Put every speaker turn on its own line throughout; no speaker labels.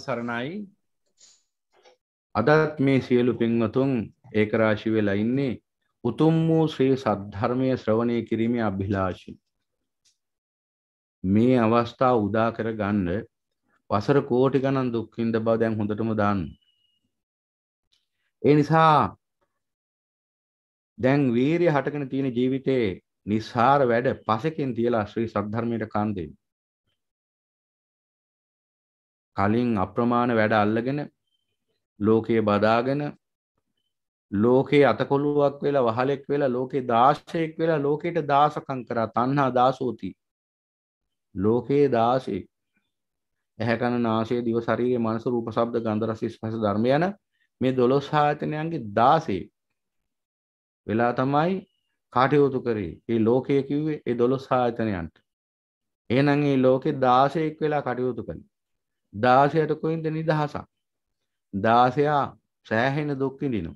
සරණයි අදත් මේ සියලු පින්වතුන් ඒකරාශි වෙලා ඉන්නේ උතුම් වූ ශ්‍රී සද්ධර්මය ශ්‍රවණය කිරීමේ අභිලාෂී. මේ අවස්ථාව උදා කර ගන්න වසර කෝටි ගණන් දුක්ඛින්ද බව දැන් හොඳටම දන්න. ඒ නිසා දැන් වීරිය හටගෙන තියෙන ජීවිතේ නිස්සාර වැඩ පසකින් තියලා ශ්‍රී සද්ධර්මයට කන් දෙන්න. කලින් අප්‍රමාණ වැඩ අල්ලගෙන ලෝකයේ බදාගෙන ලෝකයේ අතකොළුවක් වෙලා වහලෙක් වෙලා ලෝකේ දාශයෙක් වෙලා ලෝකයට දාසකම් කරා තණ්හා දාසෝති ලෝකයේ දාසේ ඇහැ කන නාසය දිව ශරීරය මනස රූප ශබ්ද ගන්ධ රස ස්පර්ශ ධර්ම යන මේ 12 ආයතනයන්ගේ දාසේ වෙලා තමයි කාටයුතු කරේ ඒ ලෝකය කිව්වේ ඒ 12 ආයතනයන්ට එහෙනම් ඒ ලෝකේ 16ක් වෙලා කටයුතු කළේ දාසයට කොයින්ද නිදහසක් දාසයා සෑහෙන දුක්කිඳිනු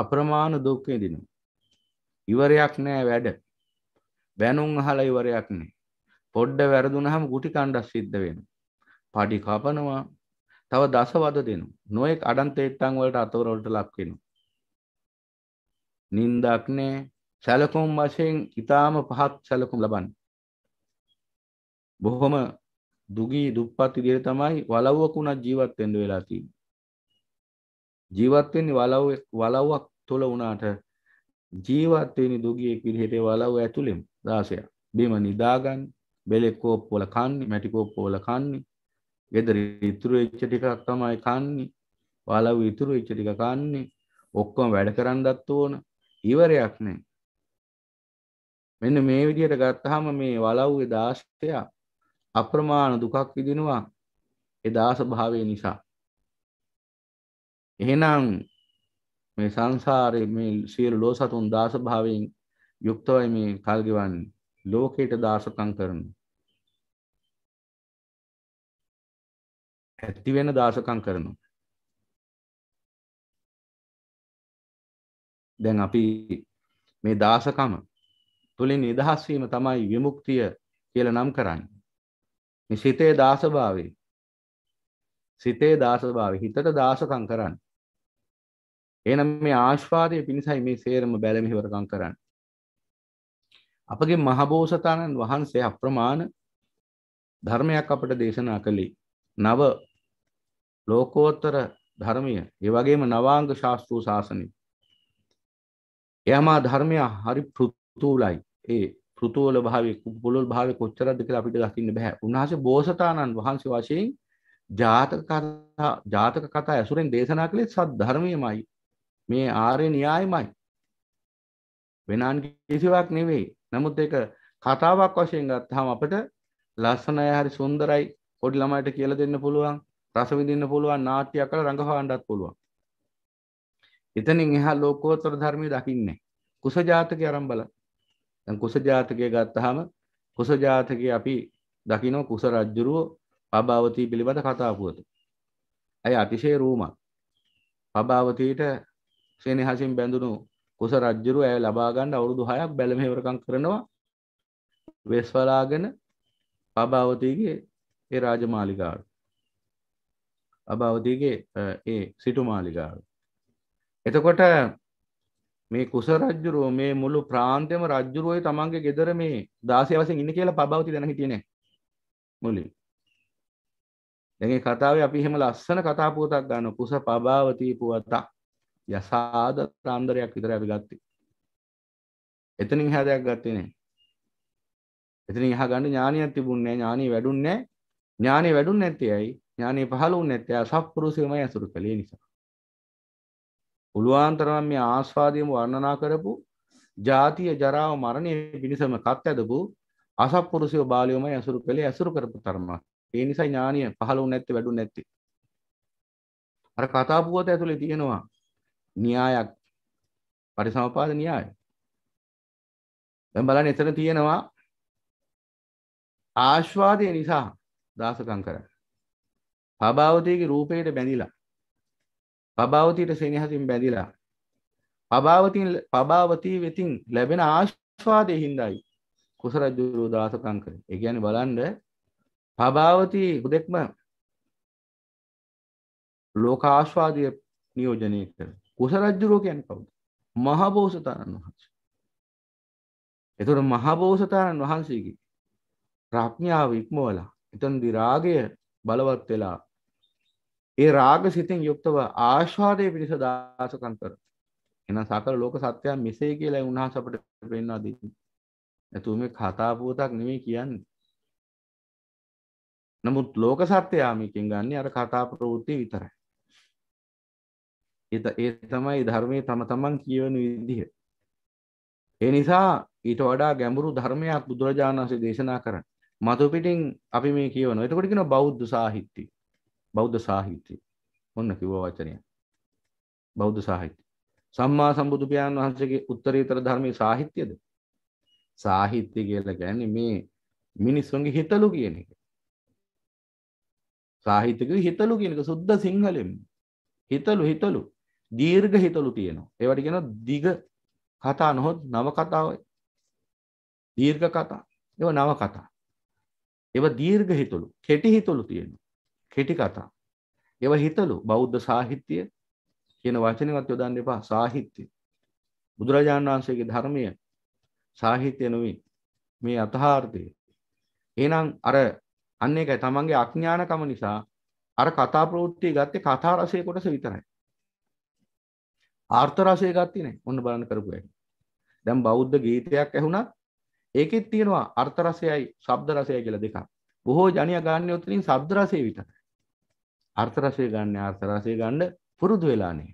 අප්‍රමාණ දුක්කිඳිනු ඉවරයක් නෑ වැඩ බැනුම් අහලා ඉවරයක් නෑ පොඩ්ඩ වැරදුනහම ගුටි කණ්ඩක් සිද්ධ වෙනවා පඩි කපනවා තව දසවද දෙනවා නොයෙක් අඩන්තේට්ටන් වලට අතවරවලට ලක් වෙනවා නින්දක් නෑ සැලකුම් වශයෙන් ඊටාම පහත් සැලකුම් ලබන්නේ බොහොම දුගී දුප්පත් විදිහට තමයි වලව්වක උනත් ජීවත් වෙන්න වෙලා තියෙන්නේ. ජීවත් වෙන්නේ වලව් වලව්වක් තුළ වුණාට ජීවත් වෙන්නේ දුගියෙක් විදිහට වලව් ඇතුළෙම 16ක්. බිම නිදාගන්න, බෙලෙක් කෝප්පවල කන්නේ, මැටි කෝප්පවල කන්නේ, ගෙදර ඉතුරු වෙච්ච ටිකක් තමයි කන්නේ, වලව් ඉතුරු වෙච්ච ටික කන්නේ, ඔක්කොම වැඩ කරන්නත් ඕන. ඉවරයක් නැහැ. මෙන්න මේ විදිහට ගත්තාම මේ වලව්වේ 16ක් අප්‍රමාණ දුකක් විඳිනවා ඒ දාස භාවය නිසා එහෙනම් මේ සංසාරේ මේ සියලු ලෝසතුන් දාස භාවයෙන් යුක්තවයි මේ කල් ගෙවන්නේ ලෝකයට දාසකම් කරන ඇති වෙන දාසකම් කරනවා දැන් අපි මේ දාසකම තුලින් නිදහස් වීම තමයි විමුක්තිය කියලා නම් කරන්නේ සිතේ දාසභාවේ සිතේ දාසභාවේ හිතට දාසකම් කරන්න එහෙනම් මේ ආශ්වාදයේ පිණිසයි මේ සේරම බැලමිහිවරකම් කරන්න අපගේ මහබෝසතාණන් වහන්සේ අප්‍රමාණ ධර්මයක් අපට දේශනා කළේ නව ලෝකෝත්තර ධර්මය ඒ වගේම නවාංග ශාස්ත්‍රූ ශාසනය එයාමා ධර්මය හරි පෘතුලයි ඒ කෘතෝල භාවය පුළොල් භාව කොච්චරද කියලා අපිට දකින්න බැහැ. උන්වහන්සේ බෝසතාණන් වහන්සේ වශයෙන් ජාතක කතා ජාතක කතා ඇසුරෙන් දේශනා කළේ සද්ධර්මයමයි. මේ ආර්ය න්‍යායමයි. වෙනන් කිසිවක් නෙවෙයි. නමුත් ඒක කතාවක් වශයෙන් ගත්තාම අපිට ලස්සනයි හරි සුන්දරයි පොඩි ළමයට කියලා දෙන්න පුළුවන්, රස විඳින්න පුළුවන්, නාට්‍යයක් කරලා රඟපාන්නත් පුළුවන්. එතනින් එහා ලෝකෝත්තර ධර්මයේ දකින්නේ. කුස ජාතකය අරන් බලන්න. දැන් කුස ජාතකය ගත්තාම කුස ජාතකයේ අපි දකිනවා කුස රජුරුව පබාවතී පිළිබඳ කතා පුවත. ඇය අතිශය රූමක්. පබාවතීට සෙනෙහසින් බැඳුණු කුස රජුරුව ඇය ලබා ගන්න අවුරුදු 6ක් බැලමෙහෙවරකම් කරනවා. වෙස්වලාගෙන පබාවතීගේ ඒ රාජමාලිගාව. පබාවතීගේ ඒ සිටු මාලිගාව. එතකොට මේ කුස රජ්ජුරුව මේ මුළු ප්‍රාන්තයම රජ්ජුරුවයි තමන්ගේ ගෙදර මේ දාසය වශයෙන් ඉන්න කියලා පබවති දැන හිටියේ නැහැ මුලින්. දැන් මේ කතාවේ අපි එහෙම ලස්සන කතා පුවතක් ගන්නවා කුස පබවති පුවතක් යසාද තරන්දරයක් විතරයි අපි ගත්තේ. එතනින් එහා දෙයක් ගත්තේ නැහැ. එතනින් එහා ගන්න ඥානියක් තිබුණේ නැහැ ඥානිය වැඩුන්නේ නැහැ. ඥානිය වැඩුන්නේ නැත්තේ ඇයි? ඥානිය පහළ වුන්නේ නැත්තේ අසත්පුරුෂයමයි අසුරු කළේ නිසා. පුළුවන් තරම් මේ ආස්වාදයම වර්ණනා කරපු ජාතිය ජරාව මරණය පිණිසම කත් ඇදපු අසප්පුරුෂයෝ බාලයෝමයි ඇසුරු කළේ ඇසුරු කරපු තරමක්. ඒ නිසා ඥානිය පහළ වුණ නැත්තේ වැඩුණ නැත්තේ. අර කතා පුවත ඇතුලේ තියෙනවා න්‍යායක් පරිසමපාද න්‍යාය. දැන් බලන්න එතන තියෙනවා ආශ්වාදය නිසා දාසකම් කරන්නේ. පබාවතයගේ රූපයට බැඳිලා පබාවතීට සෙනහසින් බැඳිලා පබාවතින් පබාවතී වෙතින් ලැබෙන ආශ්වාදය හින්දායි කුසරජ්ජුරුව දාසකං කර ඒ කියන්නේ බලන්න පබාවතී හුදෙක්ම ලෝක ආශ්වාදය නියෝජනය කර කුසරජ්ජුරුව කියන්නේ කවුද මහබෝසතාණන් වහන්සේ එතකොට මහබෝසතාණන් වහන්සේගේ ප්‍රඥාව ඉක්මවලා එතනදී රාගය බලවත් වෙලා ඒ රාග සිතෙන් යුක්තව ආශ්වාදය පිරිස දාසකන් කර එනම් සකල ලෝක සත්‍යයන් මෙසේ කියලා උන්වහන්සේ අපට පෙන්වා දෙන්නේ. එතුම මේ කතා පුවතක් නෙමෙයි කියන්නේ. නමුත් ලෝක සත්‍යයා මේකෙන් ගන්නේ අර කතා ප්‍රවෘත්ති විතරයි. ඒ ඒ තමයි ධර්මයේ තම තමන් කියවන විදිහ. ඒ නිසා ඊට වඩා ගැඹුරු ධර්මයක් බුදුරජාණන් වහන්සේ දේශනා කරන්නේ. මතු පිටින් අපි මේ කියවනවා. එතකොට කියනවා බෞද්ධ සාහිත්‍යය. බෞද්ධ සාහිත්‍යය ඔන්න කිව්ව වචනය බෞද්ධ සාහිත්‍ය සම්මා සම්බුදු පියාණන් වහන්සේගේ උත්තරීතර ධර්මයේ සාහිත්‍යද සාහිත්‍ය කියලා කියන්නේ මේ මිනිස්සුන්ගේ හිතලු කියන එක සාහිත්‍ය කිව්වේ හිතලු කියන එක සුද්ධ සිංහලෙන් හිතලු හිතලු දීර්ඝ හිතලු තියෙනවා ඒවට කියනවා දිග කතා නොහොත් නව කතාව දීර්ඝ කතා ඒව නව කතා ඒව දීර්ඝ හිතලු කෙටි හිතලු තියෙනවා කෙටි කතා. ඒව හිතලු බෞද්ධ සාහිත්‍ය කියන වචනයවත් යොදන්න එපා සාහිත්‍ය. බුදුරජාණන් වහන්සේගේ ධර්මය සාහිත්‍ය නොවේ මේ අතහාර්ථය. එහෙනම් අර අන්න එකයි තමන්ගේ අඥානකම නිසා අර කතා ප්‍රවෘත්තිය ගත්තේ කතා රසයේ කොටස විතරයි. ආර්ථ රසය ගත්තේ නැහැ. ඔන්න බලන්න කරපු හැටි. දැන් බෞද්ධ ගීතයක් ඇහුණත් ඒකෙත් තියෙනවා අර්ථ රසයයි ශබ්ද රසයයි කියලා දෙකක්. බොහෝ ජනියා ගන්න උත්තරින් ශබ්ද රසය විතරයි. අර්ථරසය ගන්න අර්ථරසය ගන්න පුරුදු වෙලානේ.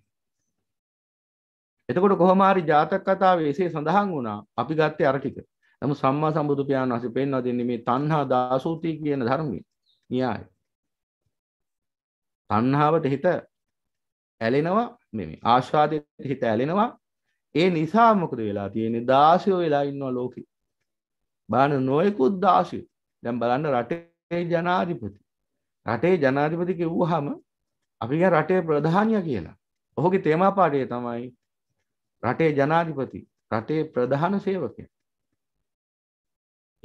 එතකොට කොහොම හරි ජාතක කතාවේ එසේ සඳහන් වුණා අපි ගත්තේ අර ටික. නමුත් සම්මා සම්බුදු පියාණන් වහන්සේ පෙන්වා දෙන්නේ මේ තණ්හා දාසෝති කියන ධර්මයේ න්‍යාය. තණ්හාවට හිත ඇලෙනවා මේ ආශාදයට හිත ඇලෙනවා ඒ නිසා මොකද වෙලා තියෙන්නේ දාසයෝ වෙලා ඉන්නවා ලෝකේ. බලන්න නොයෙකුත් දාසයෝ. දැන් බලන්න රටේ ජනාධිපති රටේ ජනාධිපති කිව්වහම අපි රටේ ප්‍රධානිය කියලා. ඔහුගේ තේමා පාඩය තමයි රටේ ජනාධිපති රටේ ප්‍රධාන සේවකය.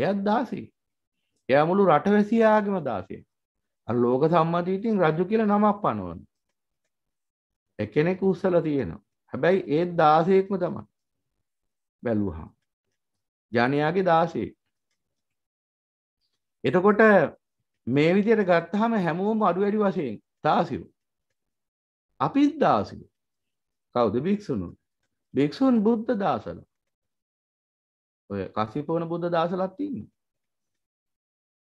එයත් දාසි. එයා මුළු රටවැසියාගේම දාසිය. අර ලෝක සම්මතීතින් රජු කියලා නමක් පනවන. එකෙනෙක් උස්සලා තියෙනවා. හැබැයි ඒත් 16ක්ම තමයි. බැලුවහම. ජනයාගේ 16. එතකොට මේ විදියට ගත්තහම හැමෝම අඩු වැඩි වශයෙන් දාසිව. අපිත් දාසිව. කවුද භික්ෂුණුන්? භික්ෂුන් බුද්ධ දාසල. ඔය කසිපවන බුද්ධ දාසලක් තියෙනවා.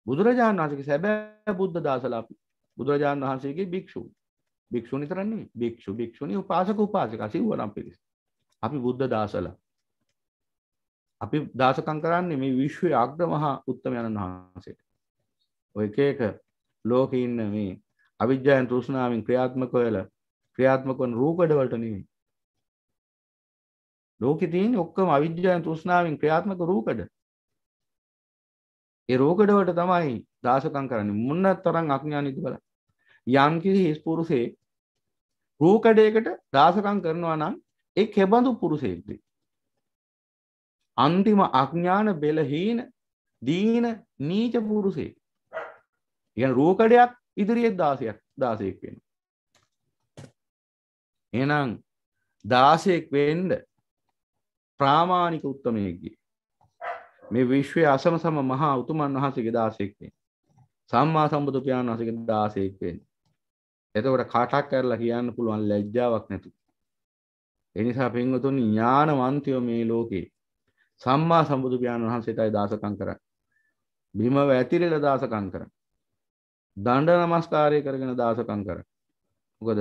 බුදුරජාණන් වහන්සේගේ සැබෑ බුද්ධ දාසල අපි. බුදුරජාණන් වහන්සේගේ භික්ෂුන්. භික්ෂුන් විතර නෙමෙයි. භික්ෂු භික්ෂුණී උපාසක උපාසික සිව්වනම් පිරිස. අපි බුද්ධ දාසල. අපි දාසකම් කරන්නේ මේ විශ්වයේ අග්‍රමහා උත්තමයන්න් වහන්සේට. ඔය එක එක ලෝකේ ඉන්න මේ අවිජ්ජායන් තෘෂ්ණාවෙන් ක්‍රියාත්මක වෙලා ක්‍රියාත්මක වන රූකඩ වලට නෙමෙයි. ලෝකේ තියෙන ඔක්කොම අවිජ්ජායන් තෘෂ්ණාවෙන් ක්‍රියාත්මක රූකඩ. ඒ රූකඩ වලට තමයි දාසකම් කරන්නේ. මුන්න තරම් අඥානිද බලන්න. යම් කිසි හිස් පුරුෂේ රූකඩයකට දාසකම් කරනවා නම් ඒ කෙබඳු පුරුෂයෙක්ද? අන්තිම අඥාන බෙලහීන දීන නීච පුරුෂයෙක්. ඉගැන රූකඩයක් ඉදිරිියෙත් දාසයක් දාසයෙක් වෙන එනම් දාසයෙක් වෙන්ඩ ප්‍රාමාණික උත්තමයකි මේ විශ්වය අසම සම මහා උතුමන් වහන්සේගේ දාසයෙක්වෙන් සම්මා සම්බුදු පියාණන් වහන්සේගේ දාසයෙක්වෙන් එතකොට කටක් කරලා කියන්න පුළුවන් ලැජ්ජාවක් නැතු එනිසා පෙන්වතුන් ඥානවන්තයෝ මේ ලෝකේ සම්මා සම්බුදු පියාණන් වහන්සේටයි දාසකම් කරන්නේ බිම වැතිරෙලා දාසකම් කරන්නේ දණ්ඩ නමස්කාරය කරගෙන දාසකම් කර. මොකද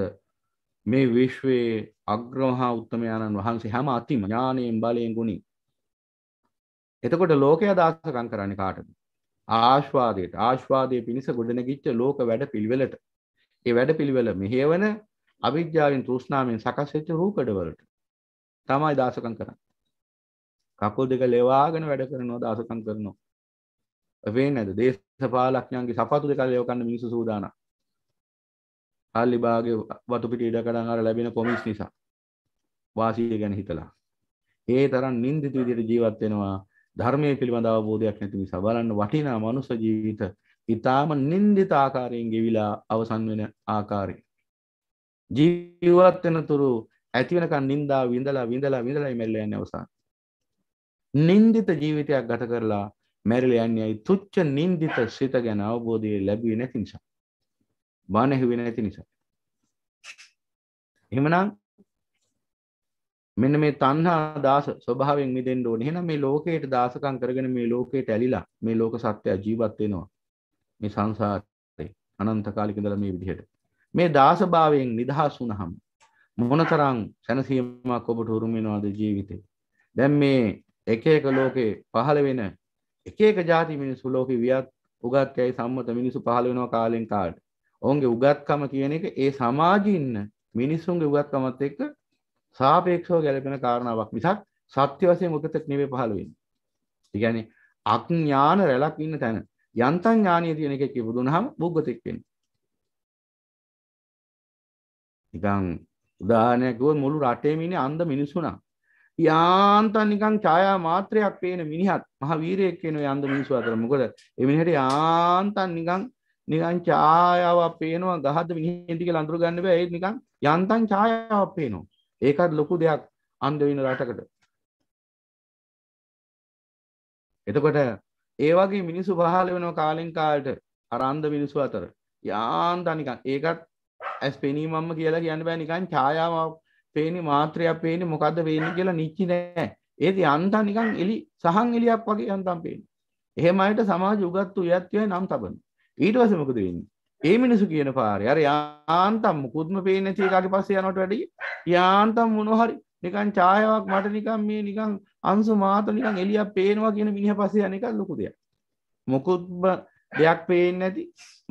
මේ විශ්වයේ අග්‍රමහා උත්තමයාණන් වහන්සේ හැම අතිම ඥානයෙන් බලයෙන් ගුණි. එතකොට ලෝකය දාසකම් කරන්නේ කාටද? ආශ්වාදයට ආශ්වාදය පිණිස ගොඩනගිච්ච ලෝක වැඩ පිළිවෙලට. ඒ වැඩ පිළිවෙල මෙහෙවන අවිද්‍යාවෙන් තෘෂ්ණාවෙන් සකස් වෙච්ච රූකඩවලට තමයි දාසකම් කරන්නේ. කකුල් දෙක ලෙවාගෙන වැඩ කරනවා දාසකම් කරනවා. වේ නැද දේශපාලක්ඥන්ගේ සපතු දෙකල් යෝකන්න මිනිසු සූදාන අල්ලිබාගේ වතුපිට ඉඩකඩන් අර ලැබෙන කොමිස් නිසා වාසීය ගැන හිතලා ඒ තරම් නින්දිත විදිහට ජීවත් වෙනවා ධර්මයේ පිළිබඳ අවබෝධයක් නැති නිසා බලන්න වටිනා මනුස්ස ජීවිත ඊටාම නින්දිත ආකාරයෙන් ගෙවිලා අවසන් වෙන ආකාරය ජීවත් වෙනතුරු ඇති වෙනකන් නින්දා විඳලා විඳලා විඳලා ඉමෙල්ල යන්නේ අවසන් නින්දිත ජීවිතයක් ගත කරලා මැරිලයන් යයි තුච්ච නින්දිත සිත ගැන අවබෝධය ලැබී නැති නිසා බානැහිවෙන ඇති නිසා එමනම් මෙන්න මේ තන්හා දාස ස්වභාවෙන් මිදෙන්ඩ ඕන එහෙනම් මේ ලෝකයට දාසකම් කරගෙන මේ ලෝකයට ඇලිලා මේ ලෝක සත්‍යය ජීවත් වෙනවා මේ සංසාරේ අනන්ත කාලික ඉඳලා මේ විදිහට මේ දාසභාවයෙන් නිදහස් වුණහම මොනතරම් සැනසීමක් ඔබට උරුම වෙනවද ජීවිතේ දැන් මේ එක එක ලෝකේ පහළ වෙන එක එක ජාති මිනිස්සු ලෝකෙ වියත් උගත් ඇයි සම්මත මිනිස්සු පහළ වෙනවා කාලෙන් කාලට. ඔවුන්ගේ උගත්කම කියන එක ඒ සමාජෙ ඉන්න මිනිස්සුන්ගේ උගත්කමත් එක්ක සාපේක්ෂව ගැලපෙන කාරණාවක් මිසක් සත්‍ය වශයෙන් උගතක් නෙවෙයි පහළ වෙන්නේ. ඒ කියන්නේ අඥාන රැළක් ඉන්න තැන යන්තම් ඥානිය තියෙන එකෙක් ඉපදුනහම බුද්ධතෙක් වෙන්නේ. නිකන් උදාහරණයක් ගොව මුළු රටේම ඉන්නේ අන්ධ මිනිස්සුනා. යාන්තන් නිකං ඡායා මාත්‍රයක් පේන මිනිහත් මහ වීරයෙක් වෙන යන්ද මිනිස්සු අතර මොකද එමිනිහට යාන්තන් නිකං නිකං ඡායාවක් පේනවා ගහද මිනිහෙන් ටික ලඳුර ගන්න බෑ ඒත් නිකං යන්තම් ඡායාවක් පේනවා ඒකත් ලොකු දෙයක් අන්ධ වෙන රටකට එතකොට ඒ වගේ මිනිස්සු පහළ වෙනවා කාලෙන් කාලට අර අන්ධ මිනිස්සු අතර යාන්තන් නිකං ඒකත් ඇස් පෙනීමම්ම කියලා කියන්න බෑ නිකන් ඡායාවක් පේනි මාත්‍රයක් පේනි මොකද වේනි කියලා නිච්චි නෑ ඒති අන්තන් නිකන් එලි සහන් එලියක් වගේ යන්තම් පේන එහෙම අයට සමාජ උගත්තු යත්වය නම් තබන ඊට පස්සේ මොකද වෙන්නේ ඒ මිනිසු කියන පාරේ අර යාන්තම් මුකුත්ම පේන්නේ නැති එකගේ පස්සේ යනකොට වැඩි යාන්තම් මොනවා හරි නිකන් ඡායාවක් මට නිකන් මේ නිකන් අංශු මාත නිකන් එළියක් පේනවා කියන මිනිහා පස්සේ යන එක ලොකු දෙයක් මුකුත්ම දෙයක් පේන්නේ නැති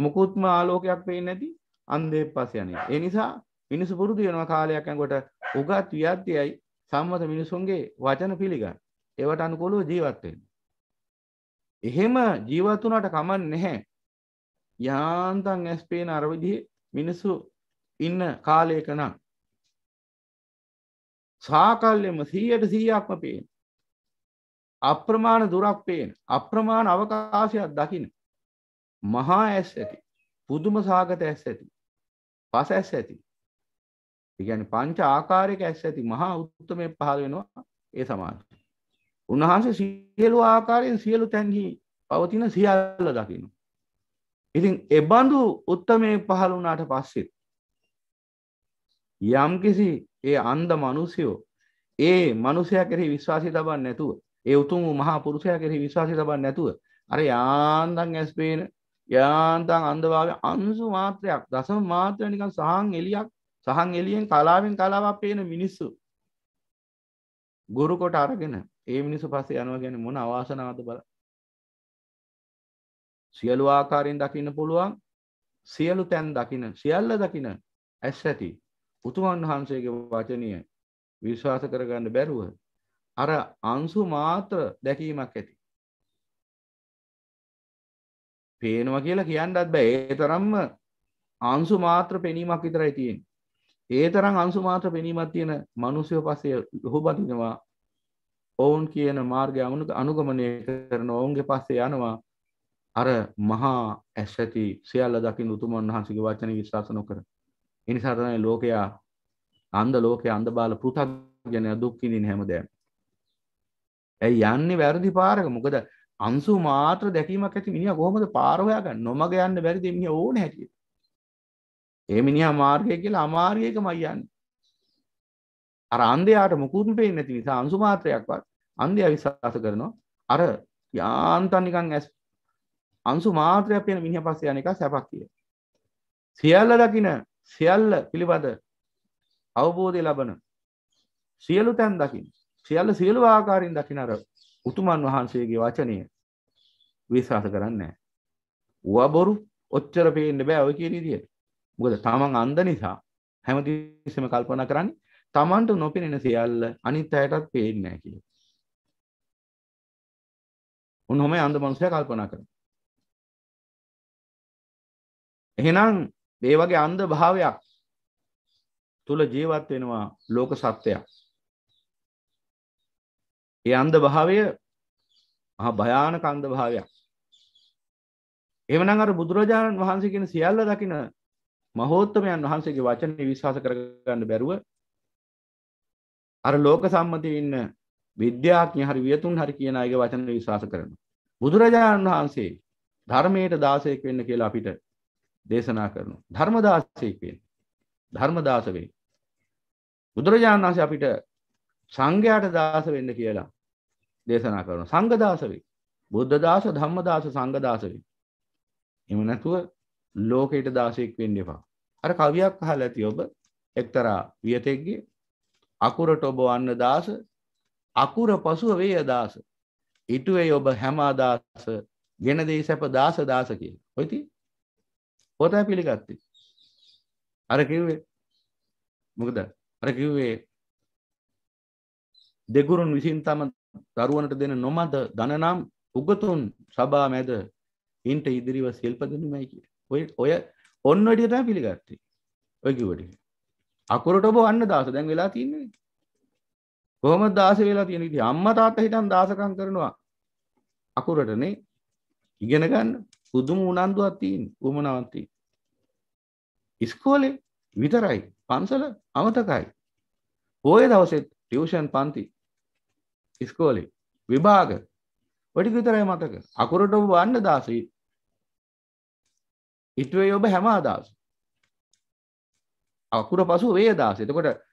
මුකුත්ම ආලෝකයක් පේන්නේ නැති අන්ධයෙක් පස්සේ යන එක ඒ නිසා මිනිස්සු පුරුදු වෙනවා කාලයක් යනකොට උගත් වියත්යයි සම්මත මිනිසුන්ගේ වචන පිළිගන්න. ඒවට අනුකූලව ජීවත් වෙන්න. එහෙම ජීවත් වුණාට කමක් නැහැ. යාන්තම් ඇස් පේන අර විදිහේ මිනිස්සු ඉන්න කාලයක නම් සාකල්යෙම 100ට 100ක්ම පේන. අප්‍රමාණ දුරක් පේන. අප්‍රමාණ අවකාශයක් දකින්න. මහා ඇස් ඇති. පුදුම සාගත ඇස් ඇති. පස ඇස් ඇති. ඒගැන පංච ආකාරයක ඇස් ඇති මහා උත්තමය පහළ වෙනවා ඒ සමාජ. උන්වහන්සේ සියලු ආකාරයෙන් සියලු තැන්හි පවතින සියල්ල දකිනු. ඉතින් එබඳු උත්තමය පහළ වනාට පස්සෙත්. යම්කිසි ඒ අන්ද මනුසියෝ ඒ මනුසය කෙරෙහි විශ්වාසය තබන්න නැතුව ඒ උතුම් වූ මහා පුරුෂය කෙරෙහි විශ්වාසය තබන්න නැතුව අර යාන්තම් ඇස් පේන යාන්තම් අන්ධභාවය අංශු මාත්‍රයක් දශම මාත්‍රය නිකන් සහන් එලියක් සහන් එලියෙන් කලාවෙන් කලාවක් පේන මිනිස්සු ගොරු කොට අරගෙන ඒ මිනිසු පස්සේ යනවා ගැන මොන අවාසනාවද බල සියලු ආකාරයෙන් දකින්න පුළුවන් සියලු තැන් දකින සියල්ල දකින ඇස් ඇති උතුමන් වහන්සේගේ වචනය විශ්වාස කරගන්න බැරුව අර අංසු මාත්‍ර දැකීමක් ඇති පේනවා කියලා කියන්නත් බෑ ඒ තරම්ම අංසු මාත්‍ර පෙනීමක් විතරයි තියෙන්නේ ඒ තරම් අංසුමාත්‍ර පෙනීමක් තියෙන මිනිස්සු පස්සේ ඔහු බඳිනවා ඔවුන් කියන මාර්ගය අනුගමනය කරන ඔවුන්ගේ පස්සේ යනවා අර මහා ඇස් ඇති සියල්ල දකින්න උතුමන් වහන්සේගේ වචන විශ්වාස නොකර ඒ නිසා තමයි ලෝකයා අන්ධ ලෝකයා අන්ධ බාල පෘථග්ජනයා දුක් විඳින හැමදේම ඇයි යන්නේ වැරදි පාරක මොකද අංශු මාත්‍ර දැකීමක් ඇති මිනිහා කොහොමද පාර හොයාගන්නේ නොමග යන්න බැරිද මිනිහා ඕන හැටියට ඒ මිනිහා මාර්ගය කියලා අමාර්ගයකමයි යන්නේ. අර අන්ධයාට මුකුත් පේන්නේ නැති නිසා අංශු මාත්‍රයක්වත් අන්ධයා විශ්වාස කරනවා. අර යාන්තම් නිකන් ඇස් අංශු මාත්‍රයක් පේන මිනිහා පස්සේ යන එක සැපක් කියලා. සියල්ල දකින සියල්ල පිළිබඳ අවබෝධය ලබන සියලු තැන් දකින්න සියල්ල සියලු ආකාරයෙන් දකින අර උතුමන් වහන්සේගේ වචනය විශ්වාස කරන්නේ නැහැ. ඌව බොරු ඔච්චර පේන්න බෑ ඔය කියන විදියට. මොකද තමන් අන්ද නිසා හැමතිස්සෙම කල්පනා කරන්නේ තමන්ට නොපෙනෙන සියල්ල අනිත් අයටත් පේන්නේ නැහැ කියලා. උන් හොමයි අන්ධ මනුස්සයා කල්පනා කරන්නේ. එහෙනම් මේ වගේ අන්ධ භාවයක් තුල ජීවත් වෙනවා ලෝක සත්‍යය. ඒ අන්ධ භාවය මහ භයානක අන්ධ භාවයක්. එහෙමනම් අර බුදුරජාණන් වහන්සේ කියන සියල්ල දකින මහෝත්තමයන් වහන්සේගේ වචනය විශ්වාස කරගන්න බැරුව අර ලෝක සම්මතිය ඉන්න විද්‍යාඥ හරි වියතුන් හරි කියන අයගේ වචන විශ්වාස කරනවා. බුදුරජාණන් වහන්සේ ධර්මයට දාසයෙක් වෙන්න කියලා අපිට දේශනා කරනවා. ධර්ම දාසයෙක් වෙන්න. ධර්ම දාස වෙන්න. බුදුරජාණන් වහන්සේ අපිට සංඝයාට දාස වෙන්න කියලා දේශනා කරනවා. සංඝ දාස වෙන්න. බුද්ධ දාස, ධම්ම දාස, සංඝ දාස වෙන්න. එහෙම නැතුව ලෝකයට දාසයෙක් වෙන්න එපා. අර කවියක් අහලා ඇති ඔබ එක්තරා වියතෙක්ගේ අකුරට ඔබ වන්න දාස අකුර පසුව වේය දාස. ඉටුවේ ඔබ හැම දාස ගෙන දෙයි සැප දාස දාස කියලා. ඔයිති පොතයි පිළිගත්තේ. අර කිව්වේ මොකද? අර කිව්වේ දෙගුරුන් විසින් තම දරුවනට දෙන නොමද දනනම් උගතුන් සබා මැද ඉන්ට ඉදිරිව සිල්පදනුමයි කිය. ඔය ඔය ඔන්න වැඩිය තමයි පිළිගත්තේ. ඔය කිව්ව ටික. අකුරට ඔබ වන්න දාස දැන් වෙලා තින්නේ. කොහොමද දාස වෙලා තියෙන ඉතින් අම්මා තාත්තා හිටන් දාසකම් කරනවා. අකුරටනේ ඉගෙන ගන්න පුදුම උනන්දුවක් තියෙන උමනාවක් තියෙන. ඉස්කෝලේ විතරයි පන්සල අමතකයි. පොයේ දවසේ ටියුෂන් පන්ති ඉස්කෝලේ විභාග ඔටික විතරයි මතක අකුරට ඔබ වන්න දාසී ඉටුවේ ඔබ හැම අදහස. අකුර පසුව වේ දාස. එතකොට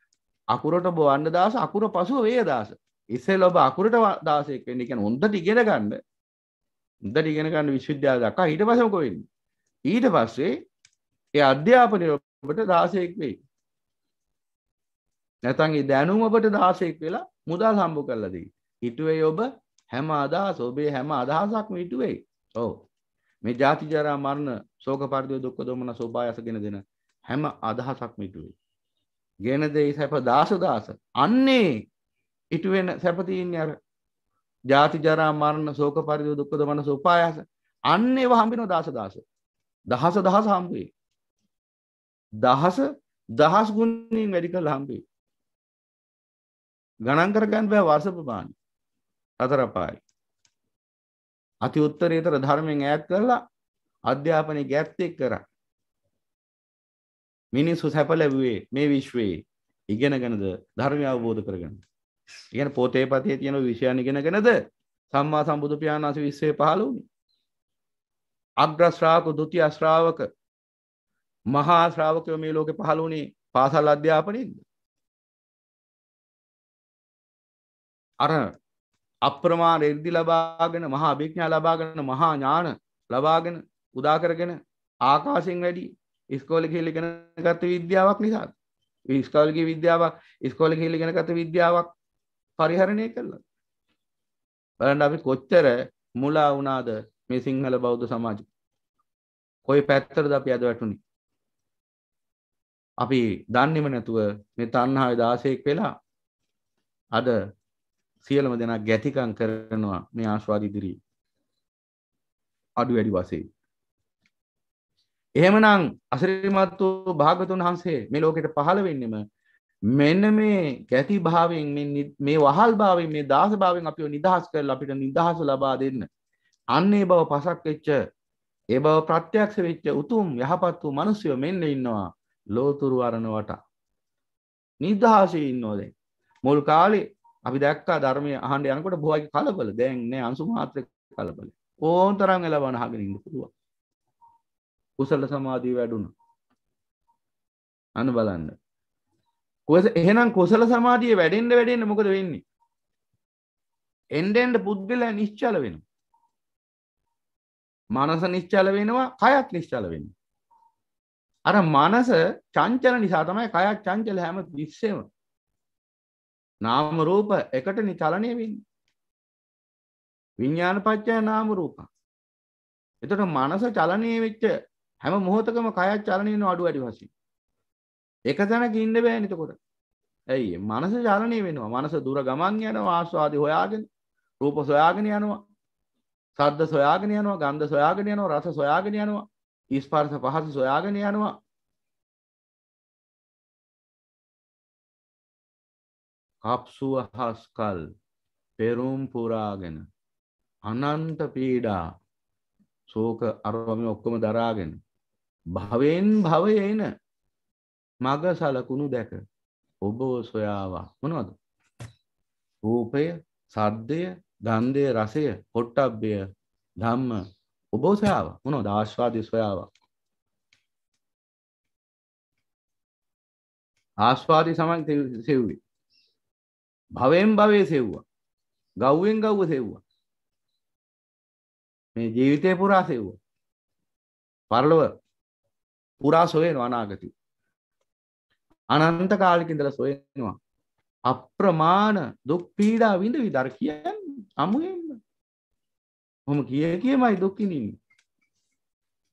අකුරට ඔබ වන්න දාස අකුර පසුව වේ දාස. ඉස්සෙල් ඔබ අකුරට දාසයක් වෙන්න කියන්නේ හොඳට ඉගෙන ගන්න. හොඳට ඉගෙන ගන්න විශ්වවිද්‍යාල දක්වා ඊට පස්සේ මොකද වෙන්නේ? ඊට පස්සේ ඒ අධ්‍යාපනය ඔබට දාසයක් වෙයි. නැත්නම් ඒ දැනුම ඔබට දාසයක් වෙලා මුදල් හම්බ කරලා දෙයි. හිතුවේ ඔබ හැම අදහස ඔබේ හැම අදහසක්ම හිතුවේ. ඔව්. මේ ජාති ජරා මරණ ශෝක පරිදේ දුක්ඛ දොමන සෝභායසගෙන දෙන හැම අදහසක්ම ඉටු වෙයි. ගෙන දෙයි සැප දාස දාස. අන්නේ ඉටු වෙන සැප තියෙන්නේ අර ජාති ජරා මරණ ශෝක පරිදේ දුක්ඛ දොමන සෝපායස. අන්නේ ඒවා හම්බෙනවා දාස දාස. දහස දහස හම්බුවේ. දහස දහස් ගුණයෙන් වැඩි කරලා හම්බුවේ. ගණන් කරගන්න බෑ වර්ෂ ප්‍රමාණය. හතර පායි. අති උත්තරීතර ධර්මයෙන් ඈත් කරලා අධ්‍යාපනයේ ගැත්තෙක් කරා. මිනිස්සු සැප ලැබුවේ මේ විශ්වයේ ඉගෙනගෙනද ධර්මය අවබෝධ කරගන්නද? ඒ කියන්නේ පොතේ පතේ තියෙන විෂයන් ඉගෙනගෙනද සම්මා සම්බුදු පියාණන් වහන්සේ විශ්වයේ පහළ වුණේ. අග්‍ර ශ්‍රාවක, ဒုတိ ය ශ්‍රාවක, මහා ශ්‍රාවකයෝ මේ ලෝකේ පහළ වුණේ පාසල් අධ්‍යාපනයේද? අර අප්‍රමාණ ඍද්ධි ලබාගෙන මහා විඥා ලබාගෙන මහා ඥාන ලබාගෙන උදා කරගෙන ආකාශයෙන් වැඩි ඉස්කෝලේ ගිහිල්ලා ඉගෙන ගත්ත විද්‍යාවක් නිසා ඉස්කෝලේ ගිහී විද්‍යාවක් ඉස්කෝලේ ගිහිල්ලා ඉගෙන ගත්ත විද්‍යාවක් පරිහරණය කළා බලන්න අපි කොච්චර මුලා වුණාද මේ සිංහල බෞද්ධ සමාජය කොයි පැත්තරද අපි අද වැටුණේ අපි දන්නෙම නැතුව මේ තණ්හාවේ දාසයෙක් වෙලා අද සියලම දෙනා ගැතිකම් කරනවා මේ ආස්වාද ඉදිරි අඩු වැඩි වශයෙන් එහෙමනම් අසිරිමත් වූ භාගතුන් වහන්සේ මේ ලෝකෙට පහළ වෙන්නෙම මෙන්න මේ ගැති භාවයෙන් මේ වහල් භාවයෙන් මේ දාස භාවයෙන් අපිව නිදහස් කරලා අපිට නිදහස ලබා දෙන්න අන්නේ බව පසක් වෙච්ච ඒ බව ප්‍රත්‍යක්ෂ වෙච්ච උතුම් යහපත් වූ මිනිස්සු මෙන්න ඉන්නවා ලෝතුරු වරණ වටා නිදහසේ ඉන්නෝද මුල් කාලේ අපි දැක්කා ධර්මය අහන්ඩ යනකොට බොහයි කලබල දැන්නේ අන්සු මාත්‍ර කලබල ඕන් තරම් එලබන හගෙන ඉන්න පුළුව කුසල සමාධී වැඩුණ අන බලන්න එහෙනම් කොසල සමාධිය වැඩෙන්ට වැඩෙන්න්න මොකද වෙන්නේ එන්ඩෙන්ට පුද්ගල නිශ්චල වෙන මනස නිශ්චල වෙනවා කයත් නිශ්චල වෙන අර මනස චංචල නිසා තමයි කයක් චංචල හැම විස්සේම නාම රූප එකට නිචලනය වෙන්නේ. විඥාන පත්‍ය නාම රූපං. එතකොට මනස චලනය වෙච්ච හැම මොහොතකම කය චලනය වෙන අඩු වැඩි වශයෙන්. එක තැනක ඉන්න බෑනේ එතකොට. ඇයි මනස චලනය වෙනවා. මනස දුර ගමන් යනවා ආස්වාදි හොයාගෙන, රූප සොයාගෙන යනවා. ශබ්ද සොයාගෙන යනවා, ගන්ධ සොයාගෙන යනවා, රස සොයාගෙන යනවා, ස්පර්ශ පහස සොයාගෙන යනවා. කප්සුව හස්කල් පෙරුම් පුරාගෙන අනන්ත පීඩා සෝක අරවම ඔක්කොම දරාගෙන භවෙන් භවයේන මග සලකුණු දැක ඔබව සොයාවා මොනවද රූපය සද්දය ගන්ධය රසය පොට්ටබ්බය ධම්ම ඔබ සොයාව මොනවද ආස්වාදය සොයාවා ආස්වාදී සමන් සෙව්වේ භවෙන් භවය සෙව්වා ගව්වෙන් ගව්ව සෙව්වා මේ ජීවිතය පුරා සෙව්වා පරලොව පුරා සොයෙනවා අනාගති අනන්ත කාලිකින්දල සොයෙනවා අප්‍රමාණ දුක් පීඩා විඳ විදර් කියන්න අමුෙන්න්න හොම කිය කියමයි දුක්කිනින්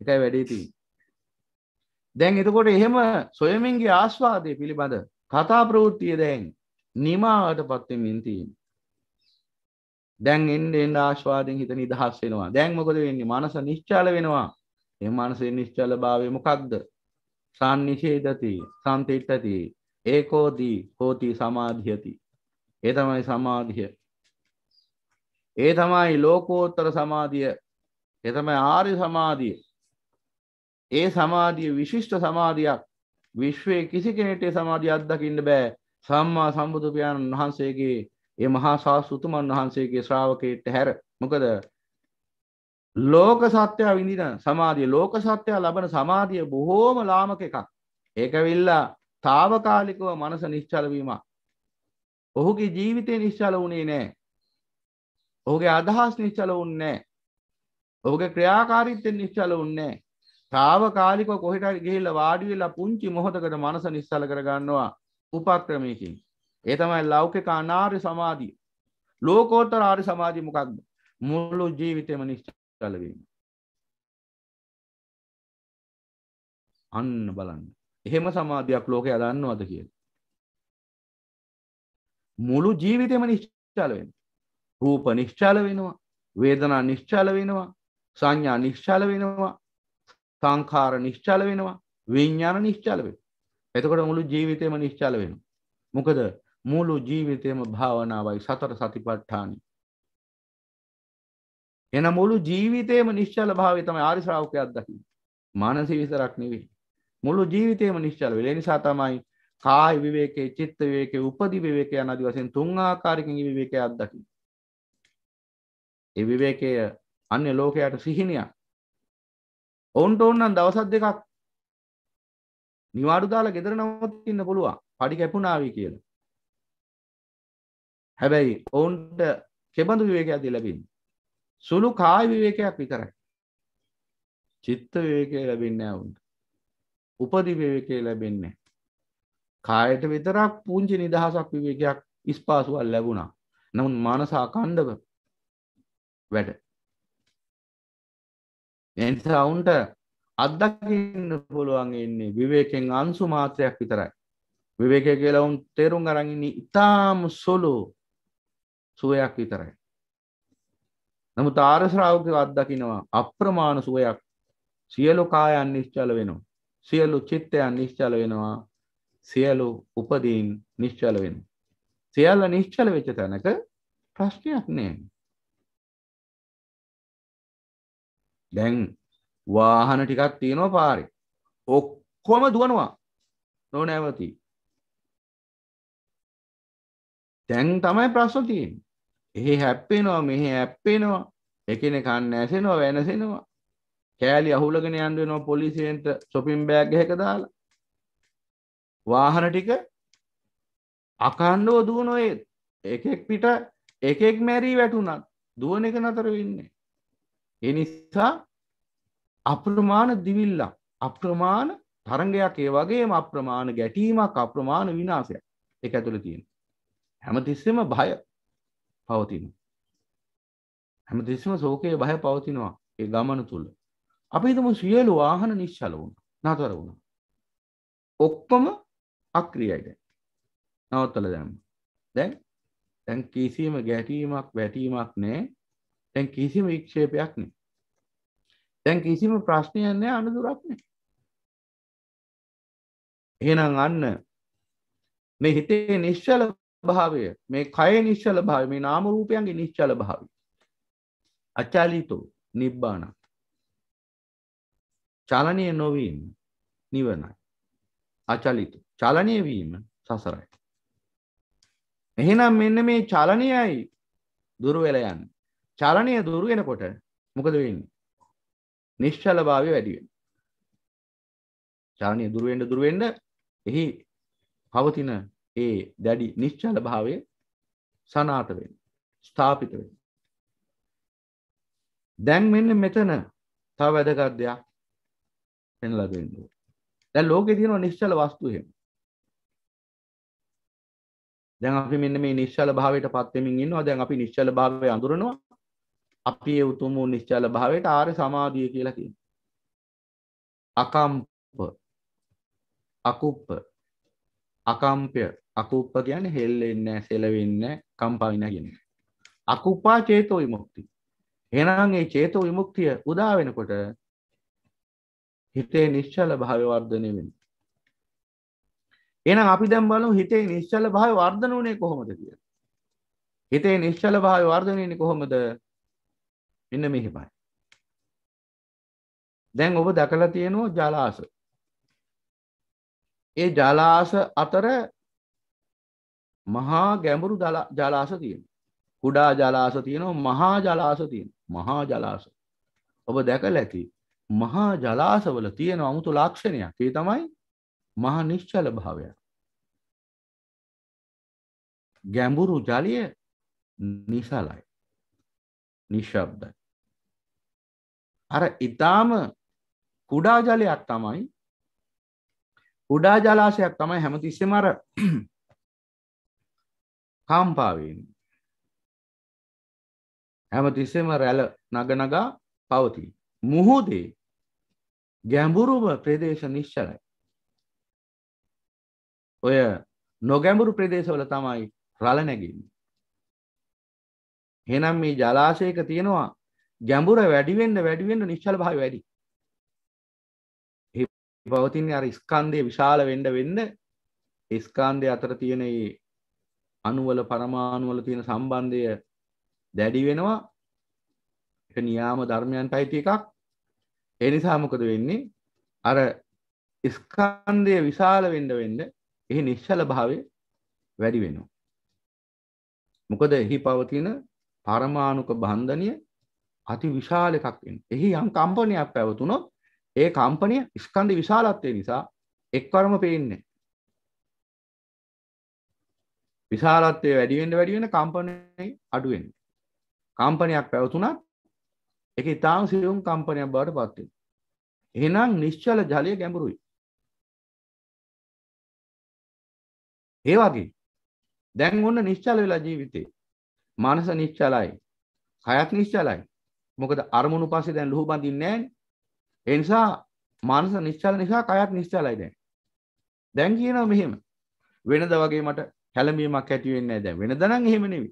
එකයි වැඩේති දැන් එතකොට එහෙම සොයමින්ගේ ආස්වාදය පිළිබඳ කතා ප්‍රවෘත්තිය දැන් නිමාවට පත්වෙමින් තියෙන දැන් එන්න එන්න ආශ්වාදයෙන් හිත නිදහස් වෙනවා දැන් මොකද වෙන්නේ මනස නිශ්චල වෙනවා ඒ මනසේ නිශ්චල භාවය මොකක්ද සන්නිෂේධති සම්තිට්ඨති ඒකෝදී හෝති සමාධියති ඒ තමයි සමාධිය ඒ තමයි ලෝකෝත්තර සමාධිය ඒ තමයි ආර්ය සමාධිය ඒ සමාධිය විශිෂ්ට සමාධියක් විශ්වයේ කිසි කෙනෙට සමාධිය අත්දකින්න බෑ සම්මා සම්බුදු පියාණන් වහන්සේගේ ඒ මහා සාස්ෘතුමන් වහන්සේගේ ශ්‍රාවකයට හැර මොකද ලෝක සත්‍යය විඳින සමාධිය ලෝක සත්‍යය ලබන සමාධිය බොහෝම ලාමක එකක් ඒකවිල්ලා තාවකාලිකව මනස නිශ්චලවීම ඔහුගේ ජීවිතය නිශ්චල වුණේ නෑ ඔහුගේ අදහස් නිශ්චල උන්නේ ඔහුගේ ක්‍රියාකාරීත්වය නිශ්චල උන්නේ තාවකාලිකව කොහෙට ගිහිල්ලා වාඩි වෙලා පුංචි මොහොතකට මනස නිශ්චල කරගන්නවා උපක්‍රමයකින් ඒ තමයි ලෞකික අනාර්ය සමාධිය ලෝකෝත්තර ආර්ය සමාධිය මොකක්ද මුළු ජීවිතයම නිශ්චල වීම අන්න බලන්න එහෙම සමාධියක් ලෝකේ දන්නවද කියලා මුළු ජීවිතයම නිශ්චල වෙන රූප නිශ්චල වෙනවා වේදනා නිශ්චල වෙනවා සංඥා නිශ්චල වෙනවා සංඛාර නිශ්චල වෙනවා විඤ්ඥාන නිශ්චල වෙන එතකොට මුළු ජීවිතයම නිශ්චල වෙනවා. මොකද මුළු ජීවිතයම භාවනාවයි සතර සතිපට්ඨානයි. එන මුළු ජීවිතයම නිශ්චල භාවය තමයි ආරි ශ්‍රාවකයා දකින්නේ. මානසික විතරක් නෙවෙයි. මුළු ජීවිතයම නිශ්චල වෙලා. ඒ නිසා තමයි කාය විවේකයේ, චිත්ත විවේකයේ, උපදි විවේකයේ යන ආදි වශයෙන් තුන් ආකාරකින් විවේකයක් දකින්නේ. ඒ විවේකය අන්‍ය ලෝකයට සිහිනයක්. ඔවුන්ට ඕනනම් දවස් දෙකක් නිවාඩු දාලා ගෙදර නවතින්න පුළුවන් පඩි කැපුණාවි කියලා. හැබැයි ඔවුන්ට කෙබඳු විවේකයක්ද ලැබෙන්නේ? සුළු කාය විවේකයක් විතරයි. චිත්ත විවේකය ලැබෙන්නේ නැහැ උන්ට. උපදි විවේකය ලැබෙන්නේ නැහැ. කායට විතරක් පුංචි නිදහසක් විවේකයක් ඉස්පාසුවක් ලැබුණා. නමුත් මානස අකණ්ඩව වැඩ. එනිසා උන්ට අත්දකින්න පුළුවන් එන්නේ විවේකෙන් අංසු මාත්‍රයක් විතරයි. විවේකය කියලා උන් තේරුම් අරන් ඉන්නේ ඊටාම සුළු සුවයක් විතරයි. නමුත් ආර්ය ශ්‍රාවකව අත්දකිනවා අප්‍රමාණ සුවයක්. සියලු කායයන් නිශ්චල වෙනවා. සියලු චිත්තයන් නිශ්චල වෙනවා. සියලු උපදීන් නිශ්චල වෙනවා. සියල්ල නිශ්චල වෙච්ච තැනක ප්‍රශ්නයක් නෑ. දැන් වාහන ටිකක් තියෙනවා පාරේ ඔක්කොම දුවනවා නොනැවති තැන් තමයි ප්‍රශ්න තියෙන්නේ එහෙ හැප්පෙනවා මෙහෙ හැප්පෙනවා එකෙනෙ කන්න ඇසෙනවා වෙනසෙනවා කෑලි අහුලගෙන යන්න වෙනවා පොලිසියෙන්ට shopping bag එකක දාලා වාහන ටික අකණ්ඩව දුවන ඔය එකෙක් පිට එකෙක් මැරී වැටුණත් දුවන එක නතර වෙන්නේ ඒ නිසා අප්‍රමාණ දිවිල්ලක් අප්‍රමාණ තරගයක් ඒ වගේම අප්‍රමාණ ගැටීමක් අප්‍රමාණ විනාසයක් එක ඇතුළ තියෙන හැම තිස්සෙම භය පවතින හැම තිස්සම සෝකයේ බය පවතිනවා ඒ ගමන තුළ අපි තුම සියලු වාහන නිශ්චල වුණ නතර වුණ ඔක්කොම අක්‍රියයිද නවත්තල දැම් දැන් දැන් කිසිම ගැටීමක් වැටීමක් නෑ තැන් කිසිම වික්ෂේපයක් නේ දැන් කිසිම ප්‍රශ්නයක් නෑ අනතුරක් නෑ එහෙනම් අන්න මේ හිතේ නිශ්චල භාවය මේ කය නිශ්චල භාවය මේ නාම රූපයන්ගේ නිශ්චල භාවය අචාලිතෝ නිබ්බාන චලනය නොවීම නිවනයි අචලිත චලනය වීම සසරයි එහෙනම් මෙන්න මේ චලනයයි දුර වෙලා යන්නේ චලනය දුර වෙනකොට මොකද වෙන්නේ නිශ්චල භාවය වැඩිවෙන චානය දුරුවෙන්ඩ දුරුවෙන්ඩ එහි පවතින ඒ දැඩි නිශ්චල භාවය සනාතවෙන් ස්ථාපිත වෙන දැන් මෙන්න මෙතන තව වැදගත් දෙයක් පෙන්ලා දෙන්න දැන් ලෝකෙ තියෙන නිශ්චල වස්තු එහෙම දැන් අපි මෙන්න මේ නිශ්චල භාවයට පත්වෙමින් ඉන්නවා දැන් අපි නිශ්චල භාවය අඳුරනවා අපි උතුම් වූ නිශ්චල භාවයට ආර්ය සමාධිය කියලා කියනවා. අකම්ප අකුප්ප අකම්පය අකුප්ප කියන්නේ හෙල්ලෙන්නේ සෙලවෙන්නේ කම්පවින කියන්නේ. අකුප්පා චේතෝ විමුක්ති. එහෙනම් මේ චේතෝ විමුක්තිය උදා වෙනකොට හිතේ නිශ්චල භාවය වර්ධනය වෙනවා. එහෙනම් අපි දැන් බලමු හිතේ නිශ්චල භාවය වර්ධන උනේ කොහොමද කියලා. හිතේ නිශ්චල භාවය වර්ධනය වෙන්නේ කොහොමද? මෙන්න මෙහෙමයි. දැන් ඔබ දැකලා තියෙනවා ජලාශ. ඒ ජලාශ අතර මහා ගැඹුරු ජලාශ තියෙනවා. කුඩා ජලාශ තියෙනවා, මහා ජලාශ තියෙනවා. මහා ජලාශ. ඔබ දැකලා ඇති මහා ජලාශවල තියෙන අමුතු ලක්ෂණයක්. ඒ තමයි මහා නිශ්චල භාවය. ගැඹුරු ජලය නිසලයි. නිශ්ශබ්දයි. අර ඉතාම කුඩා ජලයක් තමයි කුඩා ජලාශයක් තමයි හැමතිස්සෙම අර කම්පාවෙන් හැමතිස්සෙම රැළ නගනගා පවතිී මුහුදේ ගැඹුරුම ප්‍රදේශ නිශ්චලයි ඔය නොගැඹුරු ප්‍රදේශවල තමයි රළ නැගින් හෙනම් මේ ජලාශයක තියෙනවා ගැඹුර වැඩිවෙන්න වැඩිවෙන්න නිශ්චල භාව වැඩි පවතින් අර ස්කන්දය විශාල වෙන්ඩ වෙන්න ස්කාන්දය අතර තියෙන අනුවල පරමාණුවල තියෙන සම්බන්ධය දැඩි වෙනවා එක නියාම ධර්මයන් පයිති එකක් එනිසාමොකද වෙන්නේ අර ස්කන්දය විශාල වෙන්ඩ වෙන්න එහි නිශ්චල භාවය වැඩි වෙනවා මොකද එහි පවතින පරමාණුක බන්ධනය අති විශාල එකක් වෙන. එහි යම් කම්පනයක් පැවතුනොත් ඒ කම්පනය ස්කන්ධ විශාලත්වය නිසා එක්වරම පේන්නේ විශාලත්වය වැඩි වෙන්න වැඩි වෙන කම්පනය අඩු වෙන්නේ. කම්පනයක් පැවතුනත් ඒක ඊටාම සියුම් කම්පනයක් බවට පත් වෙනවා. එහෙනම් නිශ්චල ජලය ගැඹුරුයි. ඒ වගේ දැන් ඔන්න නිශ්චල වෙලා ජීවිතේ. මනස නිශ්චලයි. කයත් නිශ්චලයි. මොකද අරමුණු පස්සේ දැන් ලුහු බඳින්නේ නැහැ. ඒ නිසා මානස නිශ්චල නිසා කයත් නිශ්චලයි දැන්. දැන් කියනවා මෙහෙම. වෙනද වගේ මට හැලඹීමක් ඇති වෙන්නේ නැහැ දැන්. වෙනද නම් එහෙම නෙවෙයි.